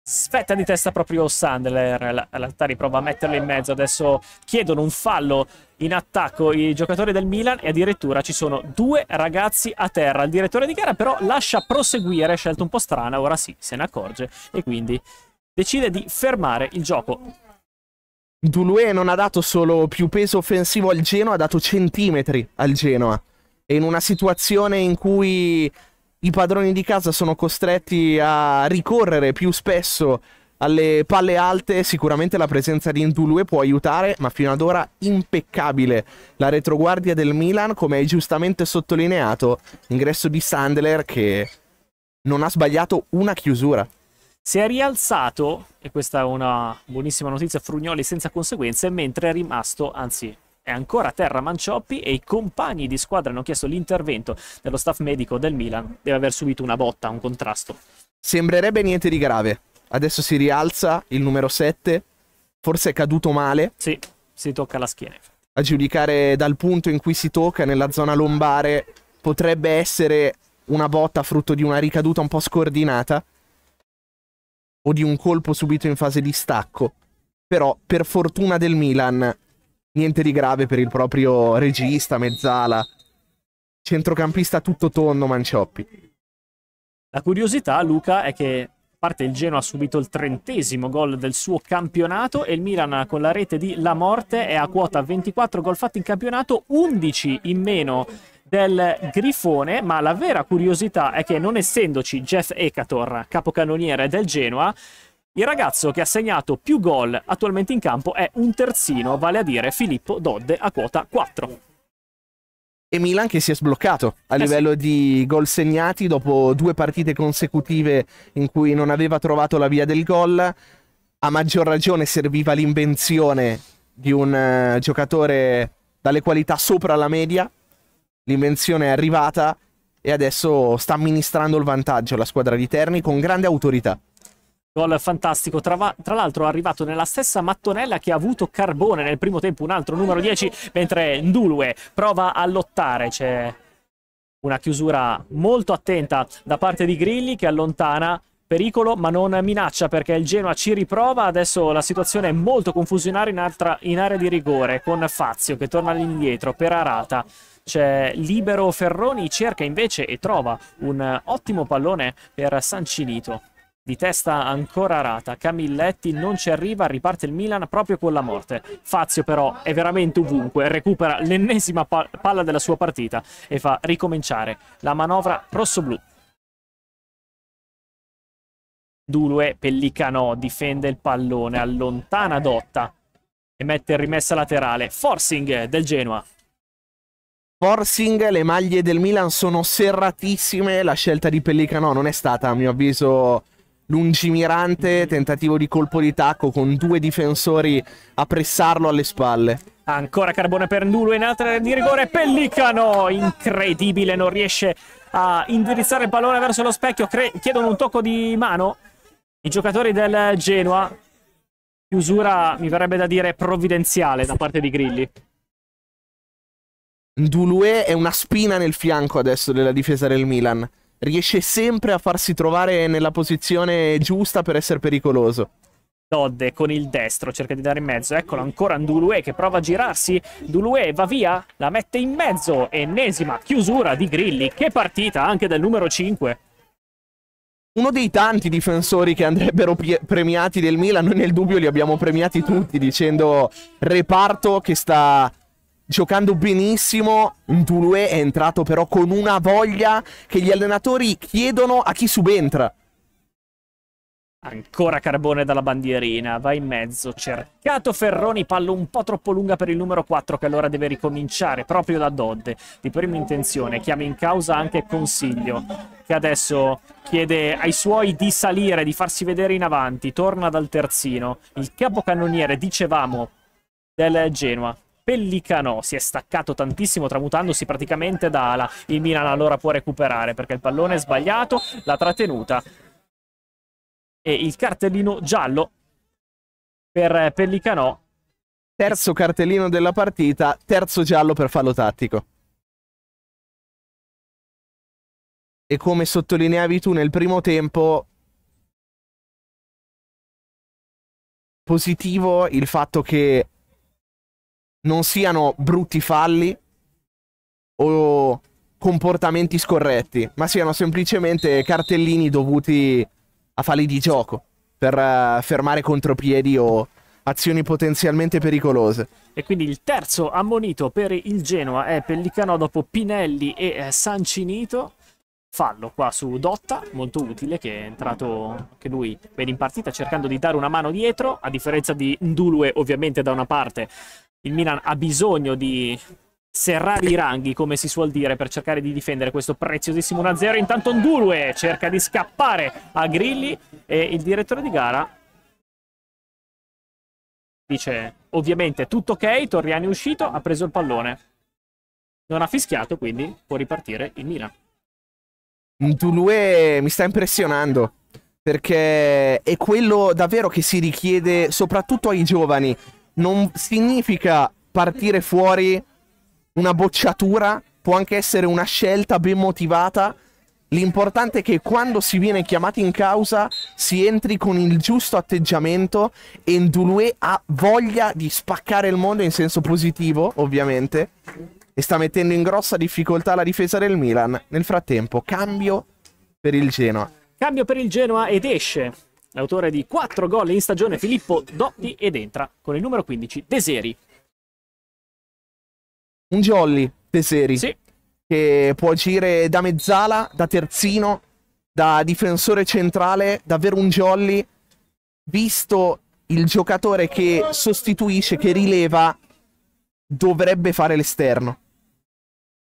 Sfetta di testa proprio Sandler, l'Altari prova a metterla in mezzo, adesso chiedono un fallo in attacco i giocatori del Milan e addirittura ci sono due ragazzi a terra, il direttore di gara però lascia proseguire, scelta un po' strana, ora sì, se ne accorge e quindi decide di fermare il gioco. Dulue non ha dato solo più peso offensivo al Genoa, ha dato centimetri al Genoa. E in una situazione in cui i padroni di casa sono costretti a ricorrere più spesso alle palle alte sicuramente la presenza di Ndulue può aiutare, ma fino ad ora impeccabile. La retroguardia del Milan, come hai giustamente sottolineato, ingresso di Sandler che non ha sbagliato una chiusura. Si è rialzato, e questa è una buonissima notizia, Frugnoli senza conseguenze, mentre è rimasto, anzi è ancora a terra Mancioppi e i compagni di squadra hanno chiesto l'intervento dello staff medico del Milan. Deve aver subito una botta, un contrasto. Sembrerebbe niente di grave. Adesso si rialza il numero 7. Forse è caduto male. Sì, si tocca la schiena. A giudicare dal punto in cui si tocca, nella zona lombare, potrebbe essere una botta frutto di una ricaduta un po' scordinata o di un colpo subito in fase di stacco. Però, per fortuna del Milan, niente di grave per il proprio regista, mezzala, centrocampista tutto tonno Mancioppi. La curiosità, Luca, è che a parte il Genoa ha subito il trentesimo gol del suo campionato e il Milan con la rete di La Morte è a quota 24 gol fatti in campionato, 11 in meno del Grifone, ma la vera curiosità è che non essendoci Jeff Ecator, capocannoniere del Genoa, il ragazzo che ha segnato più gol attualmente in campo è un terzino, vale a dire Filippo Dodde a quota 4. E Milan che si è sbloccato a eh livello sì. di gol segnati dopo due partite consecutive in cui non aveva trovato la via del gol. A maggior ragione serviva l'invenzione di un eh, giocatore dalle qualità sopra la media. L'invenzione è arrivata e adesso sta amministrando il vantaggio la squadra di Terni con grande autorità. Gol fantastico, tra, tra l'altro arrivato nella stessa mattonella che ha avuto Carbone nel primo tempo, un altro numero 10, mentre Ndulue prova a lottare, c'è una chiusura molto attenta da parte di Grilli che allontana pericolo ma non minaccia perché il Genoa ci riprova, adesso la situazione è molto confusionaria in, in area di rigore con Fazio che torna all'indietro per Arata c'è Libero Ferroni cerca invece e trova un ottimo pallone per Sancinito di testa ancora Rata, Camilletti non ci arriva, riparte il Milan proprio con la morte. Fazio però è veramente ovunque, recupera l'ennesima palla della sua partita e fa ricominciare la manovra rossoblu. Dulue Pellicano, difende il pallone, allontana Dotta e mette in rimessa laterale. Forcing del Genoa. Forcing, le maglie del Milan sono serratissime, la scelta di Pellicano non è stata a mio avviso lungimirante tentativo di colpo di tacco con due difensori a pressarlo alle spalle. Ancora Carbone per Ndulo in altra di rigore, Pellicano, incredibile, non riesce a indirizzare il pallone verso lo specchio, Cre chiedono un tocco di mano i giocatori del Genoa. Chiusura, mi verrebbe da dire, provvidenziale da parte di Grilli. Ndulue è una spina nel fianco adesso della difesa del Milan riesce sempre a farsi trovare nella posizione giusta per essere pericoloso. Dodde con il destro, cerca di dare in mezzo, eccolo ancora Ndulue che prova a girarsi, Ndulue va via, la mette in mezzo, ennesima chiusura di Grilli, che partita anche del numero 5. Uno dei tanti difensori che andrebbero premiati del Milan, noi nel dubbio li abbiamo premiati tutti dicendo reparto che sta giocando benissimo, Ntulue è entrato però con una voglia che gli allenatori chiedono a chi subentra. Ancora Carbone dalla bandierina, va in mezzo, cercato Ferroni, pallo un po' troppo lunga per il numero 4 che allora deve ricominciare proprio da Dodde, di prima intenzione, chiama in causa anche Consiglio, che adesso chiede ai suoi di salire, di farsi vedere in avanti, torna dal terzino, il capocannoniere, dicevamo, del Genoa, Pellicano si è staccato tantissimo tramutandosi praticamente da ala. Il Milan allora può recuperare perché il pallone è sbagliato, la trattenuta e il cartellino giallo per Pellicano. Terzo cartellino della partita, terzo giallo per fallo tattico. E come sottolineavi tu nel primo tempo, positivo il fatto che non siano brutti falli o comportamenti scorretti, ma siano semplicemente cartellini dovuti a falli di gioco per uh, fermare contropiedi o azioni potenzialmente pericolose. E quindi il terzo ammonito per il Genoa è Pellicano dopo Pinelli e eh, Sancinito. Fallo qua su Dotta, molto utile, che è entrato anche lui bene in partita cercando di dare una mano dietro, a differenza di Ndulue ovviamente da una parte il Milan ha bisogno di serrare i ranghi, come si suol dire, per cercare di difendere questo preziosissimo 1-0. Intanto Ndulue cerca di scappare a Grilli e il direttore di gara dice ovviamente tutto ok, Torriani è uscito, ha preso il pallone. Non ha fischiato, quindi può ripartire il Milan. Ndulue mi sta impressionando perché è quello davvero che si richiede soprattutto ai giovani non significa partire fuori una bocciatura, può anche essere una scelta ben motivata. L'importante è che quando si viene chiamati in causa si entri con il giusto atteggiamento e Ndulue ha voglia di spaccare il mondo in senso positivo, ovviamente, e sta mettendo in grossa difficoltà la difesa del Milan. Nel frattempo, cambio per il Genoa. Cambio per il Genoa ed esce l'autore di 4 gol in stagione Filippo Dotti ed entra con il numero 15 Deseri. Un jolly Deseri. Sì. Che può agire da mezzala, da terzino, da difensore centrale, davvero un jolly. Visto il giocatore che sostituisce, che rileva, dovrebbe fare l'esterno.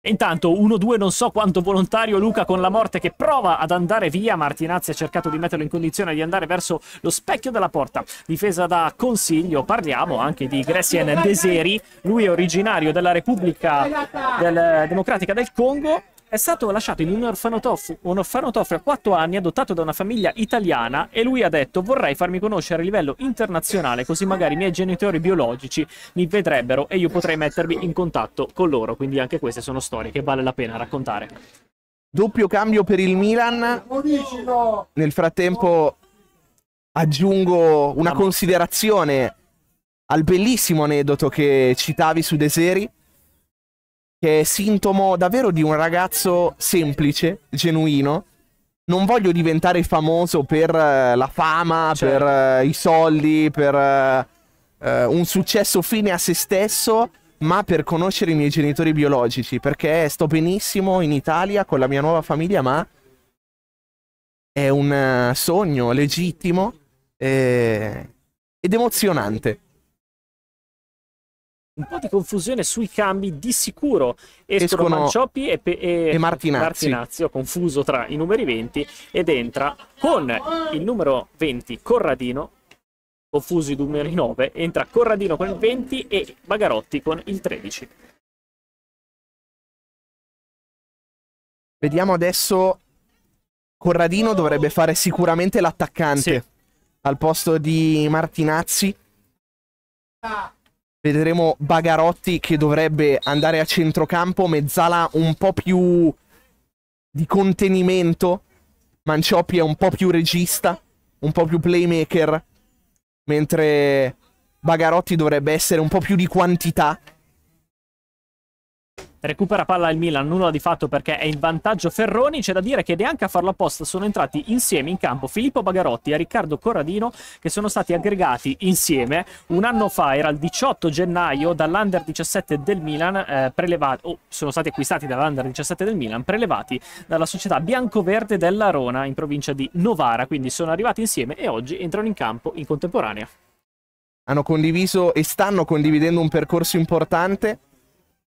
Intanto 1-2 non so quanto volontario Luca con la morte che prova ad andare via Martinazzi ha cercato di metterlo in condizione di andare verso lo specchio della porta difesa da Consiglio parliamo anche di Grecien Deseri lui è originario della Repubblica del Democratica del Congo è stato lasciato in un orfanotrofio, un orfanotrofio a 4 anni adottato da una famiglia italiana e lui ha detto vorrei farmi conoscere a livello internazionale così magari i miei genitori biologici mi vedrebbero e io potrei mettermi in contatto con loro. Quindi anche queste sono storie che vale la pena raccontare. Doppio cambio per il Milan. Nel frattempo aggiungo una considerazione al bellissimo aneddoto che citavi su Deseri che è sintomo davvero di un ragazzo semplice, genuino. Non voglio diventare famoso per uh, la fama, certo. per uh, i soldi, per uh, un successo fine a se stesso, ma per conoscere i miei genitori biologici, perché sto benissimo in Italia con la mia nuova famiglia, ma è un sogno legittimo eh, ed emozionante un po' di confusione sui cambi di sicuro escono, escono Mancioppi e, Pe- e, e Martinazzi. Martinazzi ho confuso tra i numeri 20 ed entra con il numero 20 Corradino confuso i numeri 9 entra Corradino con il 20 e Bagarotti con il 13 vediamo adesso Corradino dovrebbe fare sicuramente l'attaccante sì. al posto di Martinazzi ah. Vedremo Bagarotti che dovrebbe andare a centrocampo, mezzala un po' più di contenimento. Mancioppi è un po' più regista, un po' più playmaker, mentre Bagarotti dovrebbe essere un po' più di quantità Recupera palla il Milan, nulla di fatto perché è in vantaggio Ferroni, c'è da dire che neanche a farlo apposta sono entrati insieme in campo Filippo Bagarotti e Riccardo Corradino che sono stati aggregati insieme un anno fa, era il 18 gennaio dall'Under 17 del Milan, eh, prelevati, oh, sono stati acquistati dall'Under 17 del Milan, prelevati dalla società biancoverde dell'Arona in provincia di Novara, quindi sono arrivati insieme e oggi entrano in campo in contemporanea. Hanno condiviso e stanno condividendo un percorso importante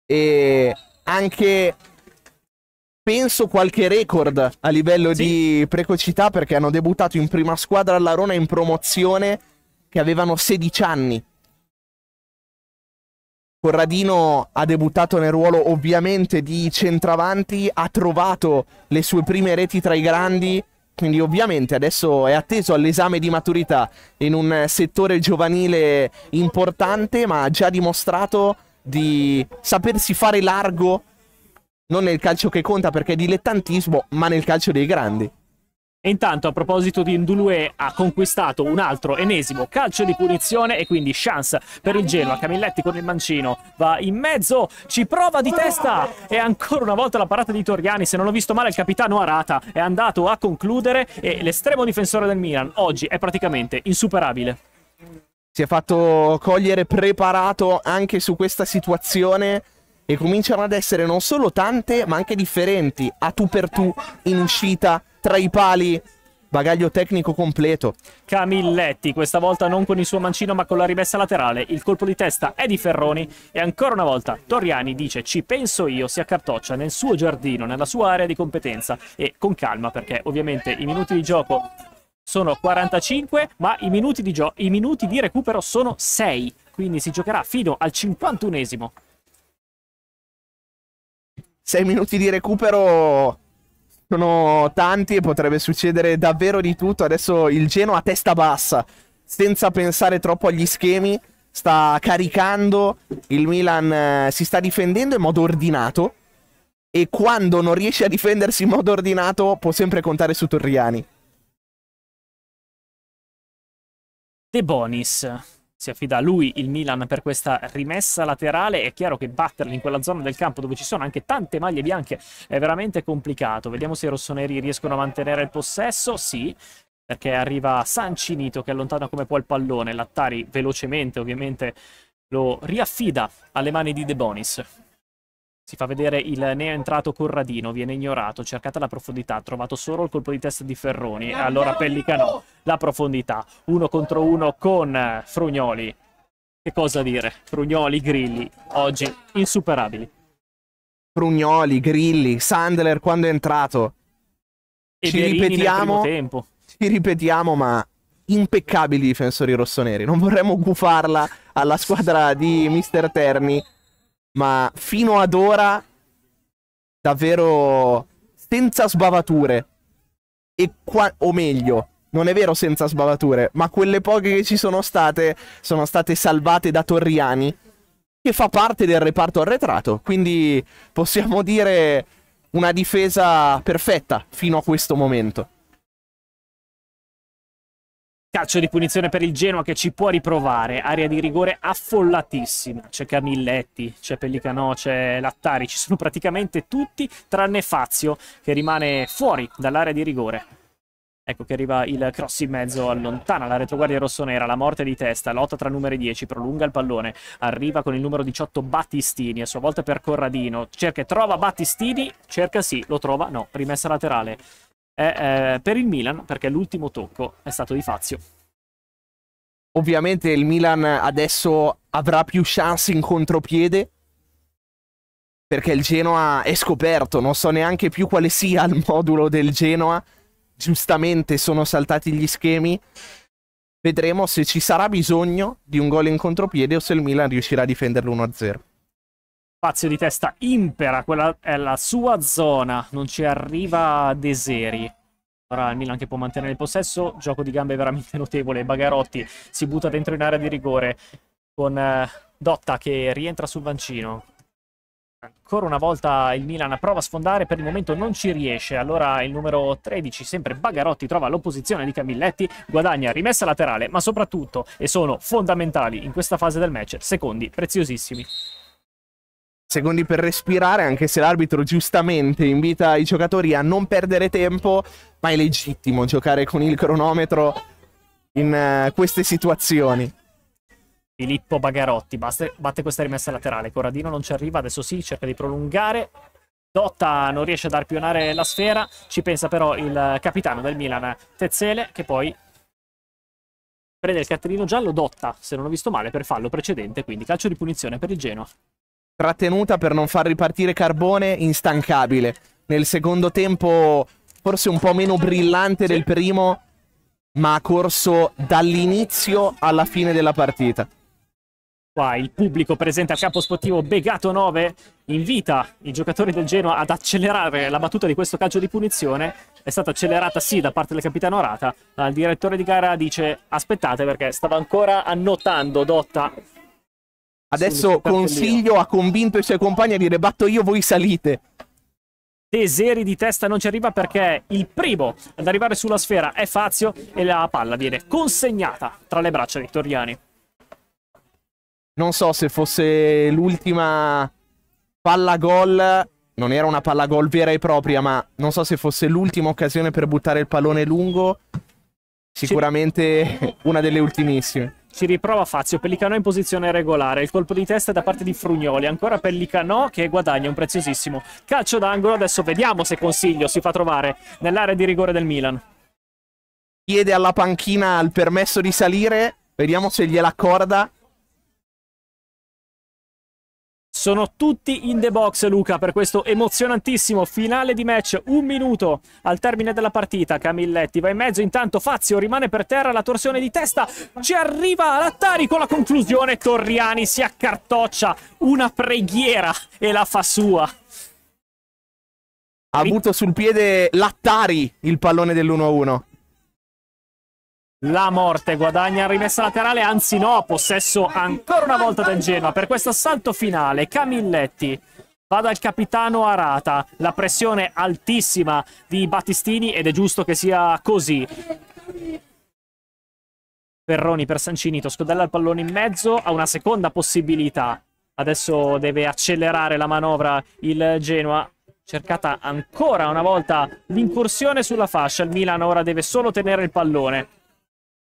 e anche penso qualche record a livello sì. di precocità perché hanno debuttato in prima squadra alla Rona in promozione che avevano 16 anni. Corradino ha debuttato nel ruolo ovviamente di centravanti, ha trovato le sue prime reti tra i grandi, quindi ovviamente adesso è atteso all'esame di maturità in un settore giovanile importante, ma ha già dimostrato di sapersi fare largo, non nel calcio che conta perché è dilettantismo, ma nel calcio dei grandi. E intanto a proposito di Ndulue ha conquistato un altro ennesimo calcio di punizione e quindi chance per il Genoa. Camilletti con il mancino va in mezzo, ci prova di testa e ancora una volta la parata di Toriani. Se non ho visto male il capitano Arata è andato a concludere e l'estremo difensore del Milan oggi è praticamente insuperabile si è fatto cogliere preparato anche su questa situazione e cominciano ad essere non solo tante ma anche differenti a tu per tu in uscita tra i pali bagaglio tecnico completo Camilletti questa volta non con il suo mancino ma con la rimessa laterale il colpo di testa è di Ferroni e ancora una volta Torriani dice ci penso io si accartoccia nel suo giardino nella sua area di competenza e con calma perché ovviamente i minuti di gioco sono 45, ma i minuti di, i minuti di recupero sono 6, quindi si giocherà fino al 51esimo. 6 minuti di recupero sono tanti e potrebbe succedere davvero di tutto. Adesso il Geno a testa bassa, senza pensare troppo agli schemi, sta caricando, il Milan eh, si sta difendendo in modo ordinato e quando non riesce a difendersi in modo ordinato può sempre contare su Torriani. De Bonis. Si affida a lui il Milan per questa rimessa laterale. È chiaro che batterli in quella zona del campo dove ci sono anche tante maglie bianche è veramente complicato. Vediamo se i rossoneri riescono a mantenere il possesso. Sì, perché arriva Sancinito che allontana come può il pallone. Lattari velocemente ovviamente lo riaffida alle mani di De Bonis. Si fa vedere il neo neoentrato Corradino, viene ignorato, cercata la profondità, trovato solo il colpo di testa di Ferroni. Allora Pellicano, la profondità, uno contro uno con eh, Frugnoli. Che cosa dire? Frugnoli, Grilli, oggi insuperabili. Frugnoli, Grilli, Sandler quando è entrato. E ci ripetiamo, tempo. ci ripetiamo, ma impeccabili difensori rossoneri. Non vorremmo gufarla alla squadra di Mister Terni ma fino ad ora davvero senza sbavature. E qua, o meglio, non è vero senza sbavature, ma quelle poche che ci sono state sono state salvate da Torriani, che fa parte del reparto arretrato. Quindi possiamo dire una difesa perfetta fino a questo momento. Calcio di punizione per il Genoa che ci può riprovare. Area di rigore affollatissima. C'è Camilletti, c'è Pellicano, c'è Lattari. Ci sono praticamente tutti, tranne Fazio, che rimane fuori dall'area di rigore. Ecco che arriva il cross in mezzo, allontana la retroguardia rossonera, la morte di testa, lotta tra numeri 10, prolunga il pallone, arriva con il numero 18 Battistini, a sua volta per Corradino, cerca e trova Battistini, cerca sì, lo trova, no, rimessa laterale è eh, eh, per il Milan, perché l'ultimo tocco è stato di Fazio. Ovviamente il Milan adesso avrà più chance in contropiede perché il Genoa è scoperto, non so neanche più quale sia il modulo del Genoa. Giustamente sono saltati gli schemi. Vedremo se ci sarà bisogno di un gol in contropiede o se il Milan riuscirà a difenderlo 1-0. Spazio di testa impera, quella è la sua zona, non ci arriva Deseri. Ora il Milan che può mantenere il possesso, gioco di gambe veramente notevole, Bagarotti si butta dentro in area di rigore con eh, Dotta che rientra sul vancino. Ancora una volta il Milan prova a sfondare, per il momento non ci riesce. Allora il numero 13, sempre Bagarotti, trova l'opposizione di Camilletti, guadagna rimessa laterale, ma soprattutto, e sono fondamentali in questa fase del match, secondi preziosissimi secondi per respirare, anche se l'arbitro giustamente invita i giocatori a non perdere tempo, ma è legittimo giocare con il cronometro in uh, queste situazioni. Filippo Bagarotti batte, batte questa rimessa laterale, Corradino non ci arriva, adesso sì, cerca di prolungare, Dotta non riesce ad arpionare la sfera, ci pensa però il capitano del Milan, Tezzele, che poi prende il cartellino giallo Dotta, se non ho visto male, per fallo precedente, quindi calcio di punizione per il Genoa trattenuta per non far ripartire carbone instancabile. Nel secondo tempo forse un po' meno brillante del primo, ma ha corso dall'inizio alla fine della partita. Qua il pubblico presente al campo sportivo Begato 9 invita i giocatori del Genoa ad accelerare la battuta di questo calcio di punizione. È stata accelerata sì da parte del capitano Arata, ma il direttore di gara dice aspettate perché stava ancora annotando Dotta Adesso consiglio a convinto i suoi compagni a dire batto io, voi salite. Deseri di testa non ci arriva perché il primo ad arrivare sulla sfera è Fazio e la palla viene consegnata tra le braccia dei Toriani. Non so se fosse l'ultima palla gol, non era una palla gol vera e propria, ma non so se fosse l'ultima occasione per buttare il pallone lungo. Sicuramente una delle ultimissime. Ci riprova Fazio, Pellicanò in posizione regolare, il colpo di testa da parte di Frugnoli, ancora Pellicanò che guadagna un preziosissimo calcio d'angolo, adesso vediamo se Consiglio si fa trovare nell'area di rigore del Milan. Chiede alla panchina il permesso di salire, vediamo se gliela accorda. Sono tutti in the box, Luca, per questo emozionantissimo finale di match. Un minuto al termine della partita. Camilletti va in mezzo. Intanto Fazio rimane per terra. La torsione di testa ci arriva Lattari con la conclusione. Torriani si accartoccia. Una preghiera e la fa sua. Ha avuto sul piede Lattari il pallone dell'1-1 la morte guadagna rimessa laterale, anzi no, possesso ancora una volta del Genoa per questo assalto finale. Camilletti va dal capitano Arata, la pressione altissima di Battistini ed è giusto che sia così. Ferroni per Sancini, Toscodella il pallone in mezzo, ha una seconda possibilità. Adesso deve accelerare la manovra il Genoa, cercata ancora una volta l'incursione sulla fascia. Il Milan ora deve solo tenere il pallone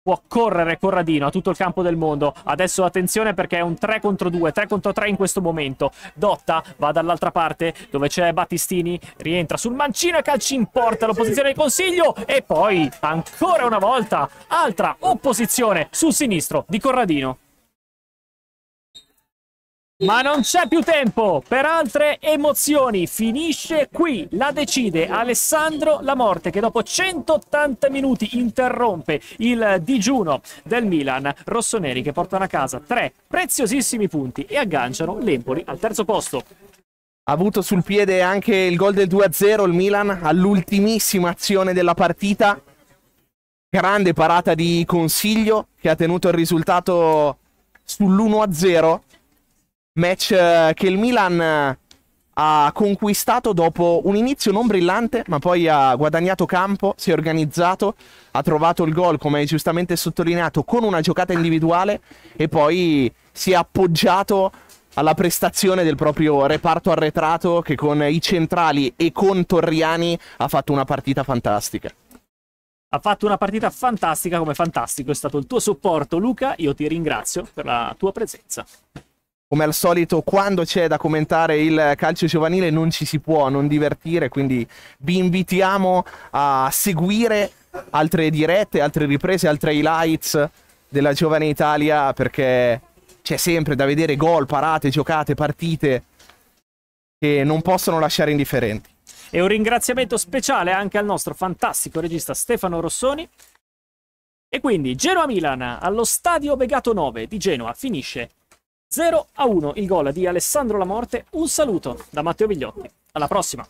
può correre Corradino a tutto il campo del mondo. Adesso attenzione perché è un 3 contro 2, 3 contro 3 in questo momento. Dotta va dall'altra parte dove c'è Battistini, rientra sul mancino e calci in porta l'opposizione di Consiglio e poi ancora una volta altra opposizione sul sinistro di Corradino. Ma non c'è più tempo per altre emozioni, finisce qui, la decide Alessandro La Morte che dopo 180 minuti interrompe il digiuno del Milan, rossoneri che portano a casa tre preziosissimi punti e agganciano l'Empoli al terzo posto. Ha avuto sul piede anche il gol del 2-0 il Milan all'ultimissima azione della partita, grande parata di consiglio che ha tenuto il risultato sull'1-0 Match eh, che il Milan eh, ha conquistato dopo un inizio non brillante, ma poi ha guadagnato campo, si è organizzato, ha trovato il gol, come hai giustamente sottolineato, con una giocata individuale e poi si è appoggiato alla prestazione del proprio reparto arretrato che con i centrali e con Torriani ha fatto una partita fantastica. Ha fatto una partita fantastica come fantastico è stato il tuo supporto Luca, io ti ringrazio per la tua presenza come al solito quando c'è da commentare il calcio giovanile non ci si può non divertire, quindi vi invitiamo a seguire altre dirette, altre riprese, altre highlights della giovane Italia perché c'è sempre da vedere gol, parate, giocate, partite che non possono lasciare indifferenti. E un ringraziamento speciale anche al nostro fantastico regista Stefano Rossoni. E quindi Genoa-Milan allo stadio Begato 9 di Genoa finisce 0 a 1 il gol di Alessandro Lamorte. Un saluto da Matteo Bigliotti. Alla prossima!